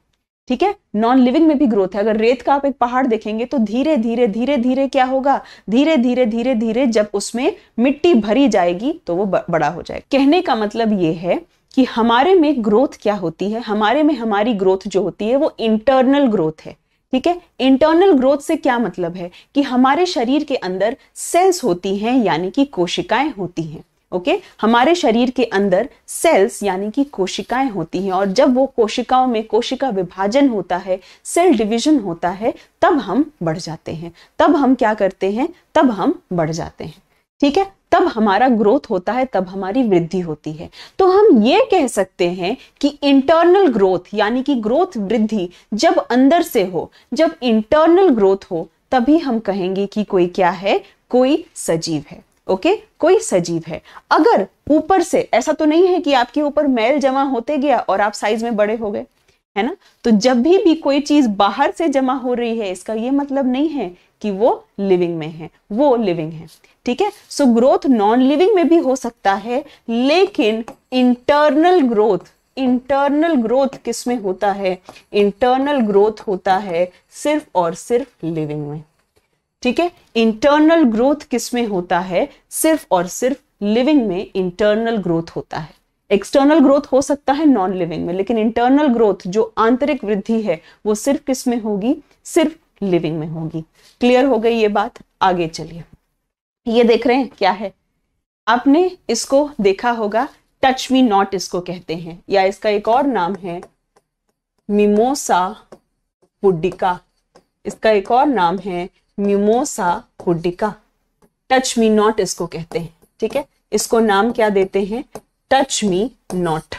S1: ठीक है नॉन लिविंग में भी ग्रोथ है अगर रेत का आप एक पहाड़ देखेंगे तो धीरे धीरे धीरे धीरे क्या होगा धीरे धीरे धीरे धीरे जब उसमें मिट्टी भरी जाएगी तो वो बड़ा हो जाएगा कहने का मतलब ये है कि हमारे में ग्रोथ क्या होती है हमारे में हमारी ग्रोथ जो होती है वो इंटरनल ग्रोथ है ठीक है इंटरनल ग्रोथ से क्या मतलब है कि हमारे शरीर के अंदर सेल्स होती हैं यानी कि कोशिकाएं होती हैं ओके हमारे शरीर के अंदर सेल्स यानी कि कोशिकाएं होती हैं और जब वो कोशिकाओं में कोशिका विभाजन होता है सेल डिवीजन होता है तब हम बढ़ जाते हैं तब हम क्या करते हैं तब हम बढ़ जाते हैं ठीक है तब हमारा ग्रोथ होता है तब हमारी वृद्धि होती है तो हम ये कह सकते हैं कि इंटरनल ग्रोथ यानी कि ग्रोथ वृद्धि जब अंदर से हो जब इंटरनल ग्रोथ हो तभी हम कहेंगे कि कोई क्या है कोई सजीव है ओके okay? कोई सजीव है अगर ऊपर से ऐसा तो नहीं है कि आपके ऊपर मैल जमा होते गया और आप साइज में बड़े हो गए है ना तो जब भी भी कोई चीज बाहर से जमा हो रही है इसका ये मतलब नहीं है कि वो लिविंग में है वो लिविंग है ठीक है सो ग्रोथ नॉन लिविंग में भी हो सकता है लेकिन इंटरनल ग्रोथ इंटरनल ग्रोथ किस में होता है इंटरनल ग्रोथ होता है सिर्फ और सिर्फ लिविंग में ठीक है इंटरनल ग्रोथ किस में होता है सिर्फ और सिर्फ लिविंग में इंटरनल ग्रोथ होता है एक्सटर्नल ग्रोथ हो सकता है नॉन लिविंग में लेकिन इंटरनल ग्रोथ जो आंतरिक वृद्धि है वो सिर्फ किस में होगी सिर्फ लिविंग में होगी क्लियर हो गई ये बात आगे चलिए ये देख रहे हैं क्या है आपने इसको देखा होगा टच मी नॉट इसको कहते हैं या इसका एक और नाम है मिमोसा पुडिका इसका एक और नाम है Mimosa pudica touch me not इसको कहते हैं ठीक है इसको नाम क्या देते हैं टच मी नॉट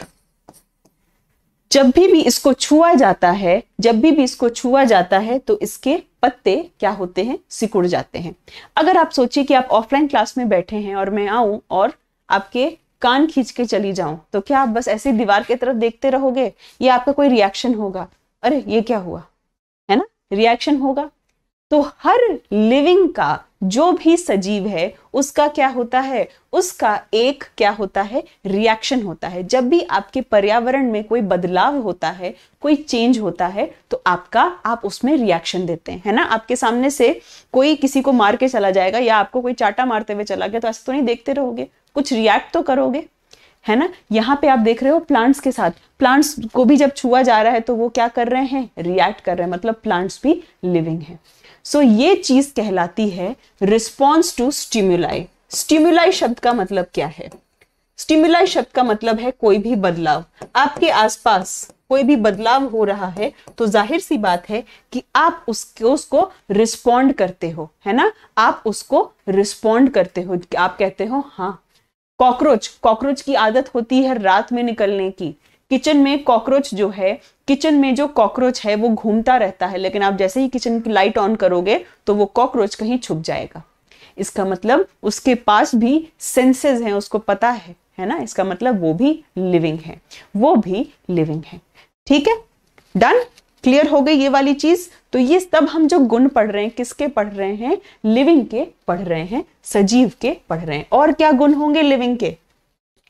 S1: जब भी भी इसको छुआ जाता है जब भी भी इसको छुआ जाता है तो इसके पत्ते क्या होते हैं सिकुड़ जाते हैं अगर आप सोचिए कि आप ऑफलाइन क्लास में बैठे हैं और मैं आऊं और आपके कान खींच के चली जाऊं तो क्या आप बस ऐसे दीवार की तरफ देखते रहोगे या आपका कोई रिएक्शन होगा अरे ये क्या हुआ है ना रिएक्शन होगा तो हर लिविंग का जो भी सजीव है उसका क्या होता है उसका एक क्या होता है रिएक्शन होता है जब भी आपके पर्यावरण में कोई बदलाव होता है कोई चेंज होता है तो आपका आप उसमें रिएक्शन देते हैं है ना आपके सामने से कोई किसी को मार के चला जाएगा या आपको कोई चाटा मारते हुए चला गया तो ऐसे तो नहीं देखते रहोगे कुछ रिएक्ट तो करोगे है ना यहाँ पे आप देख रहे हो प्लांट्स के साथ प्लांट्स को भी जब छुआ जा रहा है तो वो क्या कर रहे हैं रिएक्ट कर रहे हैं मतलब प्लांट्स भी लिविंग है सो so, ये चीज कहलाती है रिस्पॉन्स टू स्टिम्युलाई स्टिम्युलाई शब्द का मतलब क्या है स्टिमुलाई शब्द का मतलब है कोई भी बदलाव आपके आसपास कोई भी बदलाव हो रहा है तो जाहिर सी बात है कि आप उसके उसको रिस्पॉन्ड करते हो है ना आप उसको रिस्पॉन्ड करते हो आप कहते हो हाँ कॉकरोच कॉकरोच की आदत होती है रात में निकलने की किचन में कॉकरोच जो है किचन में जो कॉकरोच है वो घूमता रहता है लेकिन आप जैसे ही किचन की लाइट ऑन करोगे तो वो कॉकरोच कहीं छुप जाएगा इसका मतलब उसके पास भी सेंसेस हैं उसको पता है है ना इसका मतलब वो भी लिविंग है वो भी लिविंग है ठीक है डन क्लियर हो गई ये वाली चीज तो ये तब हम जो गुण पढ़ रहे हैं किसके पढ़ रहे हैं लिविंग के पढ़ रहे हैं सजीव के पढ़ रहे हैं और क्या गुण होंगे लिविंग के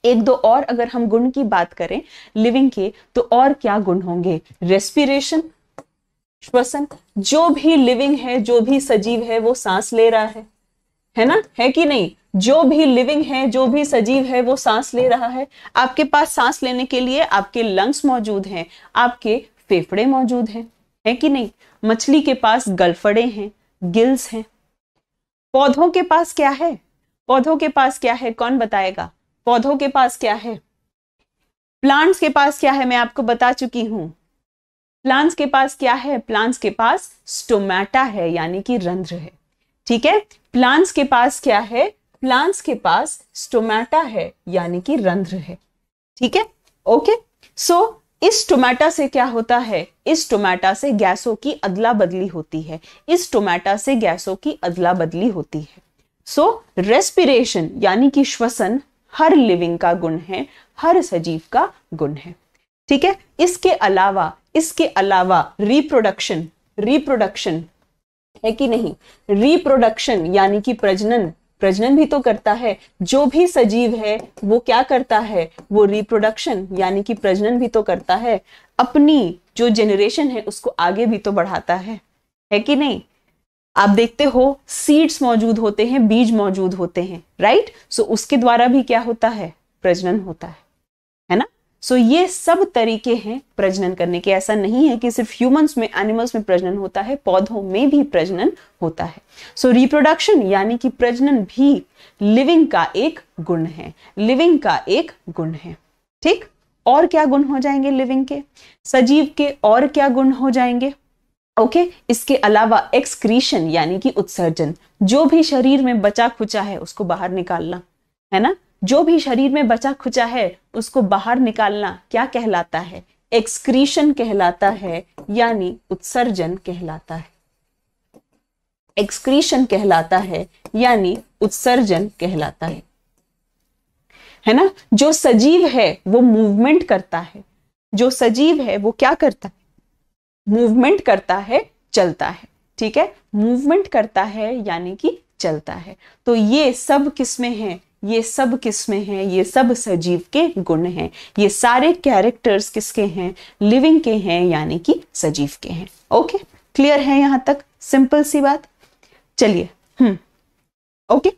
S1: एक दो और अगर हम गुण की बात करें लिविंग के तो और क्या गुण होंगे रेस्पिरेशन श्वसन जो भी लिविंग है जो भी सजीव है वो सांस ले रहा है है ना है कि नहीं जो भी लिविंग है जो भी सजीव है वो सांस ले रहा है आपके पास सांस लेने के लिए आपके लंग्स मौजूद हैं आपके फेफड़े मौजूद हैं है कि नहीं मछली के पास गलफड़े हैं गिल्स हैं पौधों के पास क्या है पौधों के पास क्या है कौन बताएगा पौधों के पास क्या है प्लांट्स के पास क्या है मैं आपको बता चुकी हूं प्लांट्स के पास क्या है प्लांट्स के पास स्टोमेटा है यानी कि रंध्र है ठीक है प्लांट्स के पास क्या है प्लांट्स के पास स्टोमेटा है यानी कि रंध्र है ठीक है ओके सो इस टोमेटा से क्या होता है इस टोमेटा से गैसों की अदला बदली होती है इस टोमेटा से गैसों की अदला बदली होती है सो so, रेस्पिरेशन यानी कि श्वसन हर लिविंग का गुण है हर सजीव का गुण है ठीक है इसके अलावा इसके अलावा रिप्रोडक्शन रिप्रोडक्शन है कि नहीं रिप्रोडक्शन यानी कि प्रजनन प्रजनन भी तो करता है जो भी सजीव है वो क्या करता है वो रिप्रोडक्शन यानी कि प्रजनन भी तो करता है अपनी जो जेनरेशन है उसको आगे भी तो बढ़ाता है है कि नहीं आप देखते हो सीड्स मौजूद होते हैं बीज मौजूद होते हैं राइट सो उसके द्वारा भी क्या होता है प्रजनन होता है है ना सो so, ये सब तरीके हैं प्रजनन करने के ऐसा नहीं है कि सिर्फ ह्यूमंस में एनिमल्स में प्रजनन होता है पौधों में भी प्रजनन होता है सो so, रिप्रोडक्शन यानी कि प्रजनन भी लिविंग का एक गुण है लिविंग का एक गुण है ठीक और क्या गुण हो जाएंगे लिविंग के सजीव के और क्या गुण हो जाएंगे ओके इसके अलावा एक्सक्रीशन यानी कि उत्सर्जन जो भी शरीर में बचा खुचा है उसको बाहर निकालना है ना जो भी शरीर में बचा खुचा है उसको बाहर निकालना क्या कहलाता है एक्सक्रीशन कहलाता है यानी उत्सर्जन कहलाता है एक्सक्रीशन कहलाता है यानी उत्सर्जन कहलाता है है ना जो सजीव है वो मूवमेंट करता है जो सजीव है वो क्या करता है मूवमेंट करता है चलता है ठीक है मूवमेंट करता है यानी कि चलता है तो ये सब किस्में हैं ये सब किस्में हैं ये सब सजीव के गुण हैं ये सारे कैरेक्टर्स किसके हैं लिविंग के हैं यानी कि सजीव के हैं ओके क्लियर है यहां तक सिंपल सी बात चलिए हम्म ओके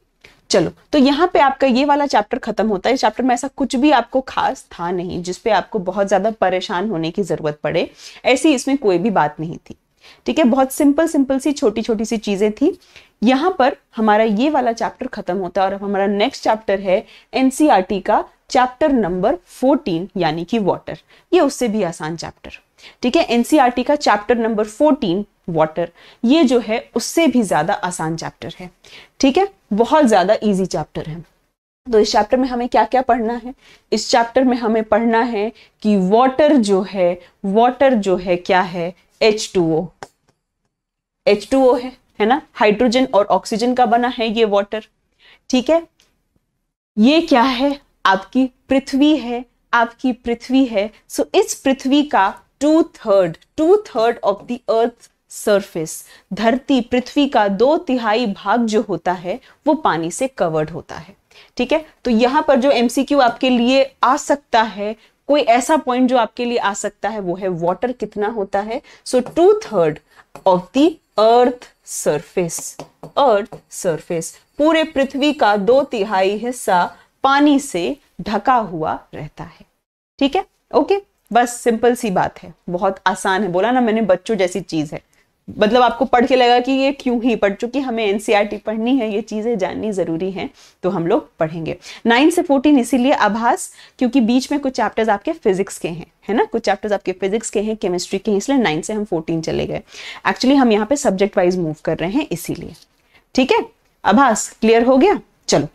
S1: चलो तो यहाँ पे आपका ये वाला चैप्टर खत्म होता है चैप्टर में ऐसा कुछ भी आपको खास था नहीं जिसपे आपको बहुत ज्यादा परेशान होने की जरूरत पड़े ऐसी इसमें कोई भी बात नहीं थी ठीक है बहुत सिंपल सिंपल सी छोटी छोटी सी चीजें थी यहाँ पर हमारा ये वाला चैप्टर खत्म होता है और अब हमारा नेक्स्ट चैप्टर है एनसीआरटी e का चैप्टर नंबर फोर्टीन यानी कि वाटर ये उससे भी आसान चैप्टर ठीक है एनसीईआरटी e का चैप्टर नंबर 14 वाटर ये जो है उससे भी ज्यादा आसान चैप्टर है ठीक है बहुत ज्यादा इजी चैप्टर है तो इस चैप्टर में हमें क्या क्या पढ़ना है इस चैप्टर में हमें पढ़ना है कि वाटर जो है वाटर जो है क्या है H two O H two O है है ना हाइड्रोजन और ऑक्सीजन का बना है ये वाटर ठीक है ये क्या है आपकी पृथ्वी है आपकी पृथ्वी है सो इस पृथ्वी का two third two third of the earth surface धरती पृथ्वी का दो तिहाई भाग जो होता है वो पानी से कवर्ड होता है ठीक है तो यहां पर जो एमसीक्यू आपके लिए आ सकता है कोई ऐसा पॉइंट जो आपके लिए आ सकता है वो है वाटर कितना होता है so two third of the earth surface earth surface पूरे पृथ्वी का दो तिहाई हिस्सा पानी से ढका हुआ रहता है ठीक है ओके okay? बस सिंपल सी बात है बहुत आसान है बोला ना मैंने बच्चों जैसी चीज़ है मतलब आपको पढ़ के लगा कि ये क्यों ही पढ़ चुकी हमें एनसीईआरटी e पढ़नी है ये चीज़ें जाननी ज़रूरी हैं तो हम लोग पढ़ेंगे नाइन से फोर्टीन इसीलिए आभास क्योंकि बीच में कुछ चैप्टर्स आपके फिजिक्स के हैं है ना कुछ चैप्टर्स आपके फिजिक्स के हैं केमिस्ट्री के हैं इसलिए नाइन से हम फोर्टीन चले गए एक्चुअली हम यहाँ पे सब्जेक्ट वाइज मूव कर रहे हैं इसीलिए ठीक है आभास क्लियर हो गया चलो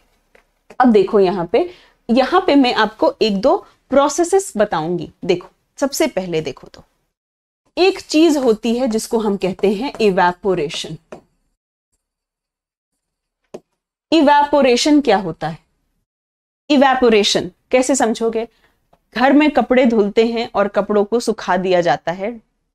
S1: अब देखो यहाँ पे यहाँ पे मैं आपको एक दो प्रोसेसेस बताऊंगी देखो सबसे पहले देखो तो एक चीज होती है जिसको हम कहते हैं इवेपोरेशन इवेपोरेशन क्या होता है इवेपोरेशन कैसे समझोगे घर में कपड़े धुलते हैं और कपड़ों को सुखा दिया जाता है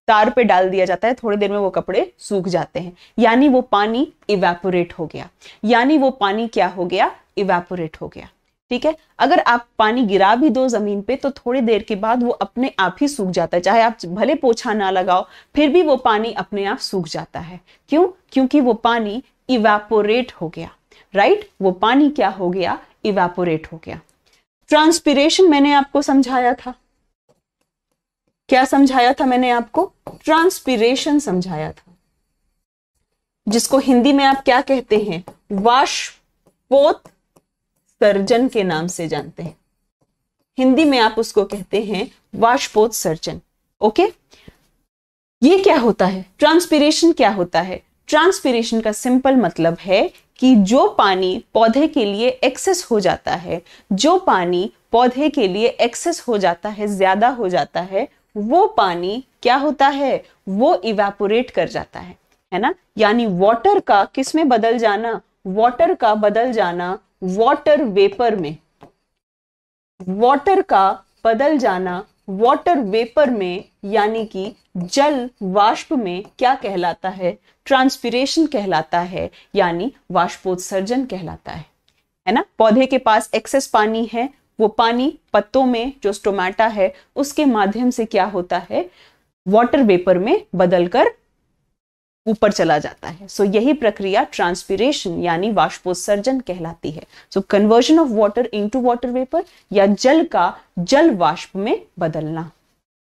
S1: तार पे डाल दिया जाता है थोड़ी देर में वो कपड़े सूख जाते हैं यानी वो पानी इवेपोरेट हो गया यानी वो पानी क्या हो गया इवेपोरेट हो गया ठीक है अगर आप पानी गिरा भी दो जमीन पे तो थोड़ी देर के बाद वो अपने आप ही सूख जाता है चाहे आप भले पोछा ना लगाओ फिर भी वो पानी अपने आप सूख जाता है क्यों क्योंकि वो पानी इवेपोरेट हो गया राइट वो पानी क्या हो गया इवेपोरेट हो गया ट्रांसपीरेशन मैंने आपको समझाया था क्या समझाया था मैंने आपको ट्रांसपीरेशन समझाया था जिसको हिंदी में आप क्या कहते हैं वाष्पोत सर्जन के नाम से जानते हैं हिंदी में आप उसको कहते हैं सर्जन ओके ये क्या होता है ट्रांसपीरेशन क्या होता है ट्रांसपीरेशन का सिंपल मतलब है कि जो पानी पौधे के लिए एक्सेस हो जाता है जो पानी पौधे के लिए एक्सेस हो जाता है ज्यादा हो जाता है वो पानी क्या होता है वो इवेपोरेट कर जाता है है ना यानी वाटर का किसमें बदल जाना वाटर का बदल जाना वाटर वेपर में वाटर का बदल जाना वाटर वेपर में यानी कि जल वाष्प में क्या कहलाता है ट्रांसपीरेशन कहलाता है यानी वाष्पोत्सर्जन कहलाता है है ना पौधे के पास एक्सेस पानी है वो पानी पत्तों में जो स्टोमेटा है उसके माध्यम से क्या होता है वाटर वेपर में बदलकर ऊपर चला जाता है सो so, यही प्रक्रिया ट्रांसपीरेशन यानी वाष्पोत्सर्जन कहलाती है so conversion of water into water vapour या जल का जल वाष्प में बदलना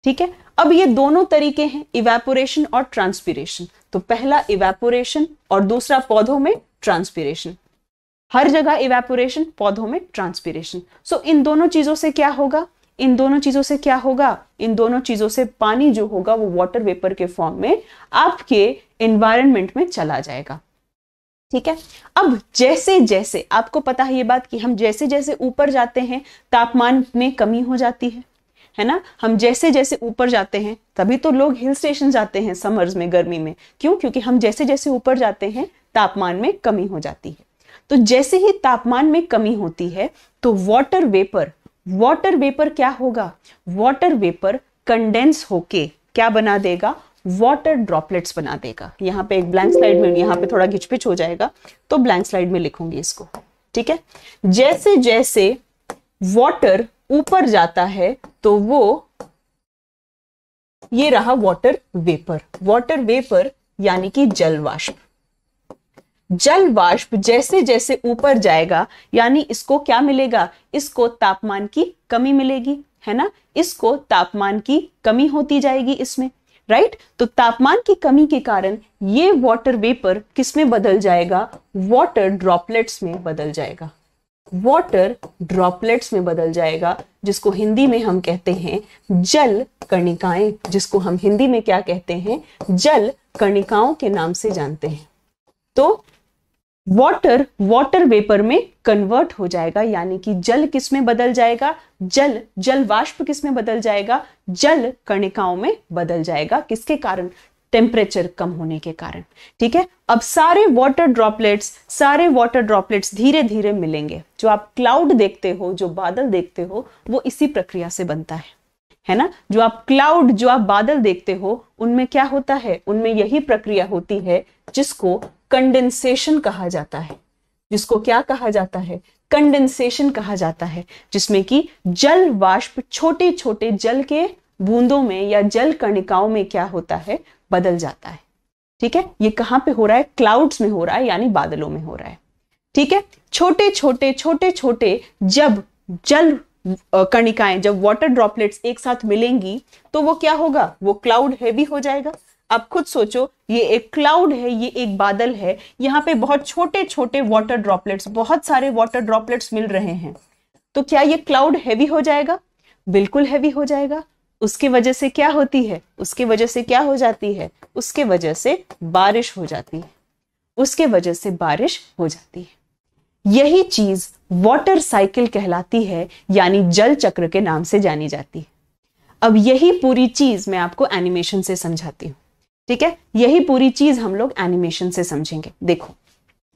S1: ठीक है अब ये दोनों तरीके हैं इवेपोरेशन और ट्रांसपीरेशन तो पहला इवेपोरेशन और दूसरा पौधों में ट्रांसपीरेशन हर जगह इवेपोरेशन पौधों में ट्रांसपीरेशन सो so, इन दोनों चीजों से क्या होगा इन दोनों चीजों से क्या होगा इन दोनों चीजों से पानी जो होगा वो वाटर वेपर के फॉर्म में आपके एनवायरमेंट में चला जाएगा ठीक है अब जैसे जैसे आपको पता है ये बात कि हम जैसे जैसे ऊपर जाते हैं तापमान में कमी हो जाती है है ना हम जैसे जैसे ऊपर जाते हैं तभी तो लोग हिल स्टेशन जाते हैं समर्स में गर्मी में क्यों क्योंकि हम जैसे जैसे ऊपर जाते हैं तापमान में कमी हो जाती है तो जैसे ही तापमान में कमी होती है तो वाटर वेपर वाटर वेपर क्या होगा वाटर वेपर कंडेंस होके क्या बना देगा वाटर ड्रॉपलेट्स बना देगा यहाँ पे एक ब्लैंक स्लाइड में यहाँ पे थोड़ा घिचपिच हो जाएगा तो ब्लैंक स्लाइड में लिखूंगी इसको ठीक है जैसे जैसे वाटर ऊपर जाता है तो वो ये रहा वाटर वेपर वाटर वेपर यानी कि जलवाष्प जल वाष्प जैसे जैसे ऊपर जाएगा यानी इसको क्या मिलेगा इसको तापमान की कमी मिलेगी है ना इसको तापमान की कमी होती जाएगी इसमें राइट तो तापमान की कमी के कारण ये वाटर वेपर किसमें बदल जाएगा वाटर ड्रॉपलेट्स में बदल जाएगा वाटर ड्रॉपलेट्स में बदल जाएगा जिसको हिंदी में हम कहते हैं जल कणिकाएं जिसको हम हिंदी में क्या कहते हैं जल कणिकाओं के नाम से जानते हैं तो वाटर वाटर वेपर में कन्वर्ट हो जाएगा यानी कि जल किस में बदल जाएगा जल जल वाष्प किस में बदल जाएगा जल कणिकाओं में बदल जाएगा किसके कारण टेम्परेचर कम होने के कारण ठीक है अब सारे वाटर ड्रॉपलेट्स सारे वाटर ड्रॉपलेट्स धीरे धीरे मिलेंगे जो आप क्लाउड देखते हो जो बादल देखते हो वो इसी प्रक्रिया से बनता है है ना जो आप क्लाउड जो आप बादल देखते हो उनमें क्या होता है उनमें यही प्रक्रिया होती है जिसको कंडेंसेशन कहा जाता है जिसको क्या कहा जाता है कंडेंसेशन कहा जाता है जिसमें कि जल वाष्प छोटे छोटे जल के बूंदों में या जल कणिकाओं में क्या होता है बदल जाता है ठीक है ये कहां पे हो रहा है क्लाउड्स में हो रहा है यानी बादलों में हो रहा है ठीक है छोटे छोटे छोटे छोटे जब जल कणिकाएं जब वाटर ड्रॉपलेट्स एक साथ मिलेंगी तो वो क्या होगा वो क्लाउड हैवी हो जाएगा अब खुद सोचो ये एक क्लाउड है ये एक बादल है यहाँ पे बहुत छोटे छोटे वाटर ड्रॉपलेट्स बहुत सारे वाटर ड्रॉपलेट्स मिल रहे हैं तो क्या ये क्लाउड हैवी हो जाएगा बिल्कुल हैवी हो जाएगा उसकी वजह से क्या होती है उसकी वजह से क्या हो जाती है उसके वजह से बारिश हो जाती है उसके वजह से बारिश हो जाती है यही चीज वाटर साइकिल कहलाती है यानी जल चक्र के नाम से जानी जाती है अब यही पूरी चीज मैं आपको एनिमेशन से समझाती हूँ ठीक है यही पूरी चीज हम लोग एनिमेशन से समझेंगे देखो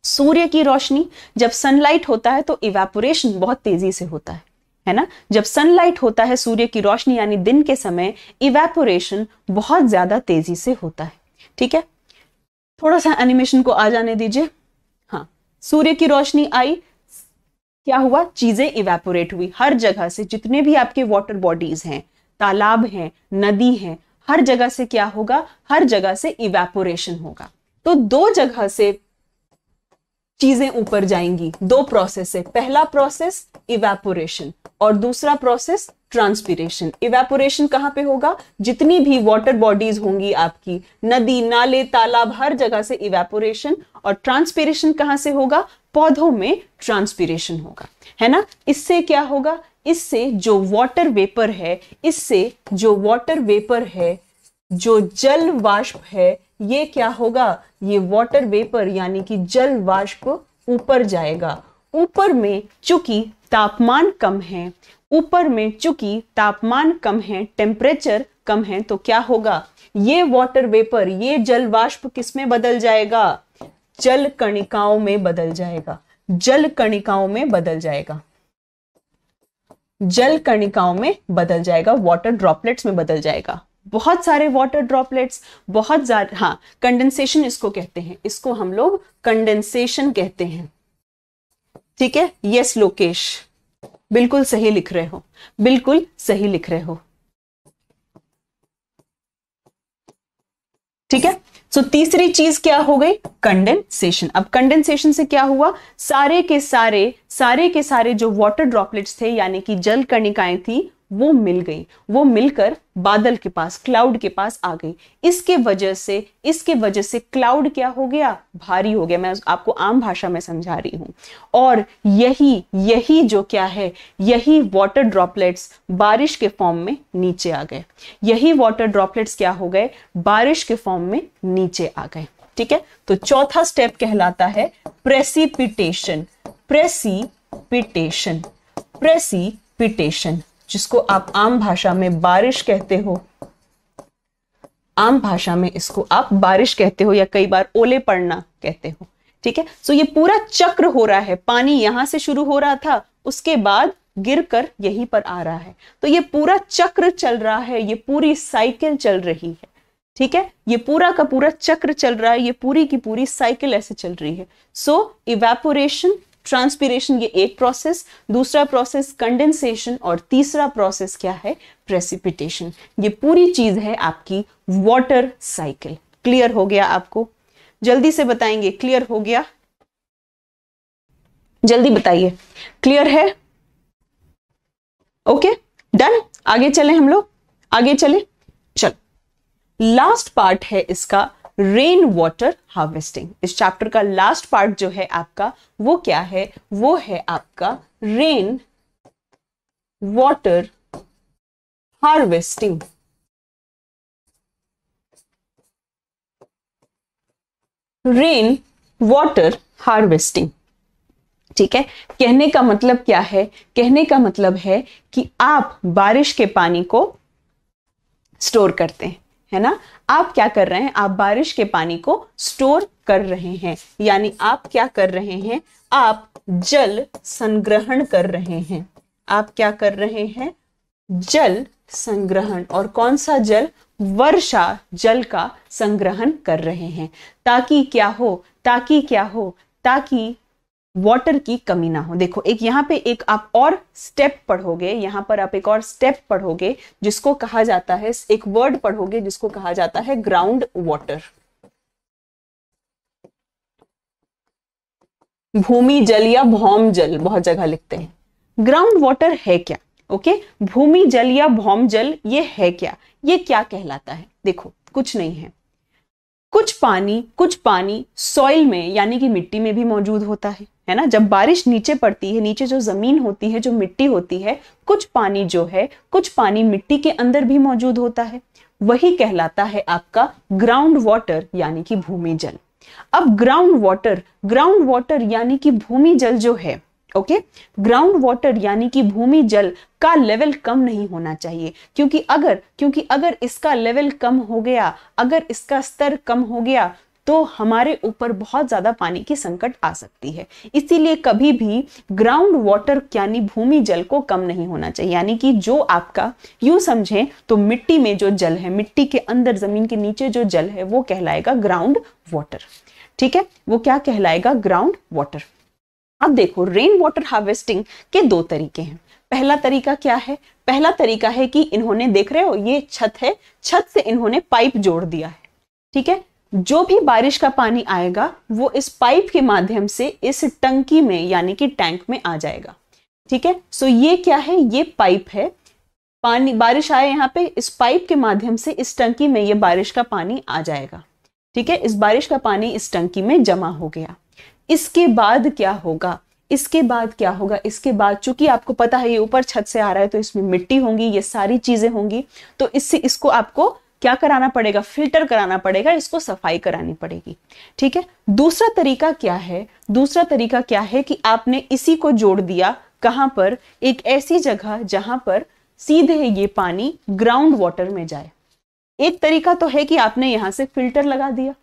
S1: सूर्य की रोशनी जब सनलाइट होता है तो इवेपोरेशन बहुत तेजी से होता है है ना जब सनलाइट होता है सूर्य की रोशनी यानी दिन के समय इवेपोरेशन बहुत ज्यादा तेजी से होता है ठीक है थोड़ा सा एनिमेशन को आ जाने दीजिए हाँ सूर्य की रोशनी आई क्या हुआ चीजें इवेपोरेट हुई हर जगह से जितने भी आपके वाटर बॉडीज हैं तालाब हैं नदी है हर जगह से क्या होगा हर जगह से इवेपोरेशन होगा तो दो जगह से चीजें ऊपर जाएंगी दो प्रोसेस से पहला प्रोसेस इवेपोरेशन और दूसरा प्रोसेस ट्रांसपीरेशन इवेपोरेशन कहां पे होगा जितनी भी वाटर बॉडीज होंगी आपकी नदी नाले तालाब हर जगह से इवेपोरेशन और ट्रांसपीरेशन कहां से होगा पौधों में ट्रांसपीरेशन होगा है ना इससे क्या होगा इससे जो वाटर वेपर है इससे जो वाटर वेपर है जो जल वाष्प है ये क्या होगा ये वाटर वेपर यानी कि जल वाष्प ऊपर जाएगा ऊपर में चूंकि तापमान कम है ऊपर में चूंकि तापमान कम है टेम्परेचर कम है तो क्या होगा ये वाटर वेपर ये जल वाष्प किस में बदल जाएगा जल कणिकाओं में बदल जाएगा जल कणिकाओं में बदल जाएगा जल कणिकाओं में बदल जाएगा वाटर ड्रॉपलेट्स में बदल जाएगा बहुत सारे वाटर ड्रॉपलेट्स बहुत हाँ कंडेंसेशन इसको कहते हैं इसको हम लोग कंडेंसेशन कहते हैं ठीक है यस लोकेश बिल्कुल सही लिख रहे हो बिल्कुल सही लिख रहे हो ठीक है सो so, तीसरी चीज क्या हो गई कंडेंसेशन अब कंडेंसेशन से क्या हुआ सारे के सारे सारे के सारे जो वाटर ड्रॉपलेट्स थे यानी कि जल कणिकाएं थी वो मिल गई वो मिलकर बादल के पास क्लाउड के पास आ गई इसके वजह से इसके वजह से क्लाउड क्या हो गया भारी हो गया मैं आपको आम भाषा में समझा रही हूं और यही यही जो क्या है यही वाटर ड्रॉपलेट्स बारिश के फॉर्म में नीचे आ गए यही वाटर ड्रॉपलेट्स क्या हो गए बारिश के फॉर्म में नीचे आ गए ठीक है तो चौथा स्टेप कहलाता है प्रेसिपिटेशन प्रेसिपिटेशन प्रेसिपिटेशन जिसको आप आम भाषा में बारिश कहते हो आम भाषा में इसको आप बारिश कहते हो या कई बार ओले पड़ना कहते हो ठीक है सो ये पूरा चक्र हो रहा है पानी यहां से शुरू हो रहा था उसके बाद गिर कर यहीं पर आ रहा है तो ये पूरा चक्र चल रहा है ये पूरी साइकिल चल रही है ठीक है ये पूरा का पूरा चक्र चल रहा है ये पूरी की पूरी साइकिल ऐसे चल रही है सो इवेपोरेशन ट्रांसपीरेशन ये एक प्रोसेस दूसरा प्रोसेस कंडेंसेशन और तीसरा प्रोसेस क्या है प्रेसिपिटेशन ये पूरी चीज है आपकी वाटर साइकिल क्लियर हो गया आपको जल्दी से बताएंगे क्लियर हो गया जल्दी बताइए क्लियर है ओके डन आगे चले हम लोग आगे चले चल लास्ट पार्ट है इसका रेन वाटर हार्वेस्टिंग इस चैप्टर का लास्ट पार्ट जो है आपका वो क्या है वो है आपका rain water harvesting rain water harvesting ठीक है कहने का मतलब क्या है कहने का मतलब है कि आप बारिश के पानी को स्टोर करते हैं है ना आप क्या कर रहे हैं आप बारिश के पानी को स्टोर कर रहे हैं यानी आप क्या कर रहे हैं आप जल संग्रहण कर रहे हैं आप क्या कर रहे हैं जल संग्रहण और कौन सा जल वर्षा जल का संग्रहण कर रहे हैं ताकि क्या हो ताकि क्या हो ताकि वाटर की कमी ना हो देखो एक यहाँ पे एक आप और स्टेप पढ़ोगे यहाँ पर आप एक और स्टेप पढ़ोगे जिसको कहा जाता है एक वर्ड पढ़ोगे जिसको कहा जाता है ग्राउंड वाटर भूमि जल या भौम जल बहुत जगह लिखते हैं ग्राउंड वाटर है क्या ओके भूमि जल या भौम जल ये है क्या ये क्या कहलाता है देखो कुछ नहीं है कुछ पानी कुछ पानी सॉइल में यानी कि मिट्टी में भी मौजूद होता है है ना जब बारिश नीचे पड़ती है नीचे जो जमीन होती है जो मिट्टी होती है कुछ पानी जो है कुछ पानी मिट्टी के अंदर भी मौजूद होता है वही कहलाता है आपका ग्राउंड वाटर यानी कि भूमि जल अब ग्राउंड वाटर ग्राउंड वाटर यानी कि भूमि जल जो है ओके ग्राउंड वाटर यानी कि भूमि जल का लेवल कम नहीं होना चाहिए क्योंकि अगर क्योंकि अगर इसका लेवल कम हो गया अगर इसका स्तर कम हो गया तो हमारे ऊपर बहुत ज़्यादा पानी की संकट आ सकती है इसीलिए कभी भी ग्राउंड वाटर यानी भूमि जल को कम नहीं होना चाहिए यानी कि जो आपका यू समझें तो मिट्टी में जो जल है मिट्टी के अंदर ज़मीन के नीचे जो जल है वो कहलाएगा ग्राउंड वाटर ठीक है वो क्या कहलाएगा ग्राउंड वाटर अब देखो रेन वाटर हार्वेस्टिंग के दो तरीके हैं पहला तरीका क्या है पहला तरीका है कि इन्होंने देख रहे हो ये छत है छत से इन्होंने पाइप जोड़ दिया है ठीक है जो भी बारिश का पानी आएगा वो इस पाइप के माध्यम से इस टंकी में यानी कि टैंक में आ जाएगा ठीक है सो ये क्या है ये पाइप है पानी बारिश आए यहाँ पे इस पाइप के माध्यम से इस टंकी में ये बारिश का पानी आ जाएगा ठीक है इस बारिश का पानी इस टंकी में जमा हो गया इसके बाद क्या होगा इसके बाद क्या होगा इसके बाद चूंकि आपको पता है ये ऊपर छत से आ रहा है तो इसमें मिट्टी होंगी ये सारी चीजें होंगी तो इससे इसको आपको क्या कराना पड़ेगा फिल्टर कराना पड़ेगा इसको सफाई करानी पड़ेगी ठीक है दूसरा तरीका क्या है दूसरा तरीका क्या है कि आपने इसी को जोड़ दिया कहाँ पर एक ऐसी जगह जहां पर सीधे ये पानी ग्राउंड वाटर में जाए एक तरीका तो है कि आपने यहां से फिल्टर लगा दिया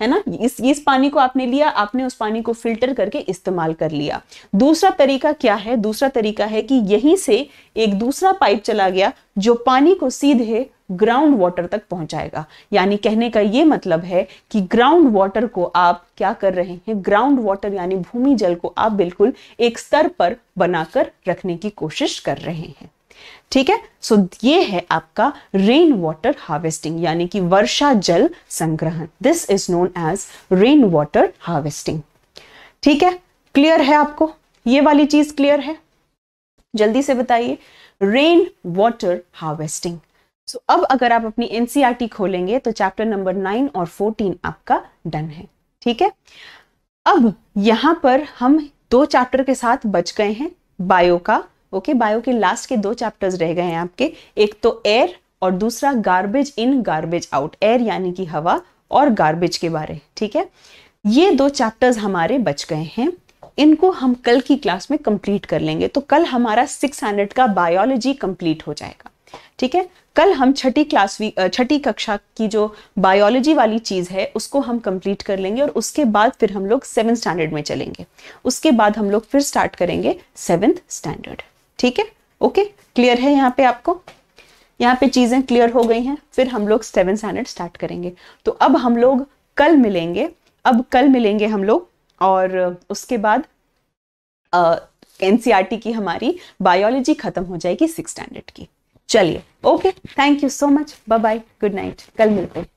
S1: है ना इस इस पानी को आपने लिया आपने उस पानी को फिल्टर करके इस्तेमाल कर लिया दूसरा तरीका क्या है दूसरा तरीका है कि यहीं से एक दूसरा पाइप चला गया जो पानी को सीधे ग्राउंड वाटर तक पहुंचाएगा यानी कहने का ये मतलब है कि ग्राउंड वाटर को आप क्या कर रहे हैं ग्राउंड वाटर यानी भूमि जल को आप बिल्कुल एक स्तर पर बनाकर रखने की कोशिश कर रहे हैं ठीक है सो so, ये है आपका रेन वाटर हार्वेस्टिंग यानी कि वर्षा जल संग्रहण this is known as rain water harvesting ठीक है क्लियर है आपको ये वाली चीज क्लियर है जल्दी से बताइए रेन वाटर हार्वेस्टिंग सो अब अगर आप अपनी एनसीईआरटी e खोलेंगे तो चैप्टर नंबर नाइन और फोर्टीन आपका डन है ठीक है अब यहां पर हम दो चैप्टर के साथ बच गए हैं बायो का ओके बायो के लास्ट के दो चैप्टर्स रह गए हैं आपके एक तो एयर और दूसरा garbage in garbage out air यानी कि हवा और गार्बेज के बारे ठीक है ये दो चैप्टर्स हमारे बच गए हैं इनको हम कल की क्लास में कंप्लीट कर लेंगे तो कल हमारा सिक्स हंड्रेड का बायोलॉजी कंप्लीट हो जाएगा ठीक है कल हम छठी क्लास छठी कक्षा की जो बायोलॉजी वाली चीज़ है उसको हम कंप्लीट कर लेंगे और उसके बाद फिर हम लोग सेवन स्टैंडर्ड में चलेंगे उसके बाद हम लोग फिर स्टार्ट करेंगे सेवेंथ स्टैंडर्ड ठीक है ओके क्लियर है यहाँ पे आपको यहाँ पे चीज़ें क्लियर हो गई हैं फिर हम लोग सेवन स्टैंडर्ड स्टार्ट करेंगे तो अब हम लोग कल मिलेंगे अब कल मिलेंगे हम लोग और उसके बाद एन e की हमारी बायोलॉजी ख़त्म हो जाएगी सिक्स स्टैंडर्ड की चलिए okay thank you so much bye bye good night कल मिलते हैं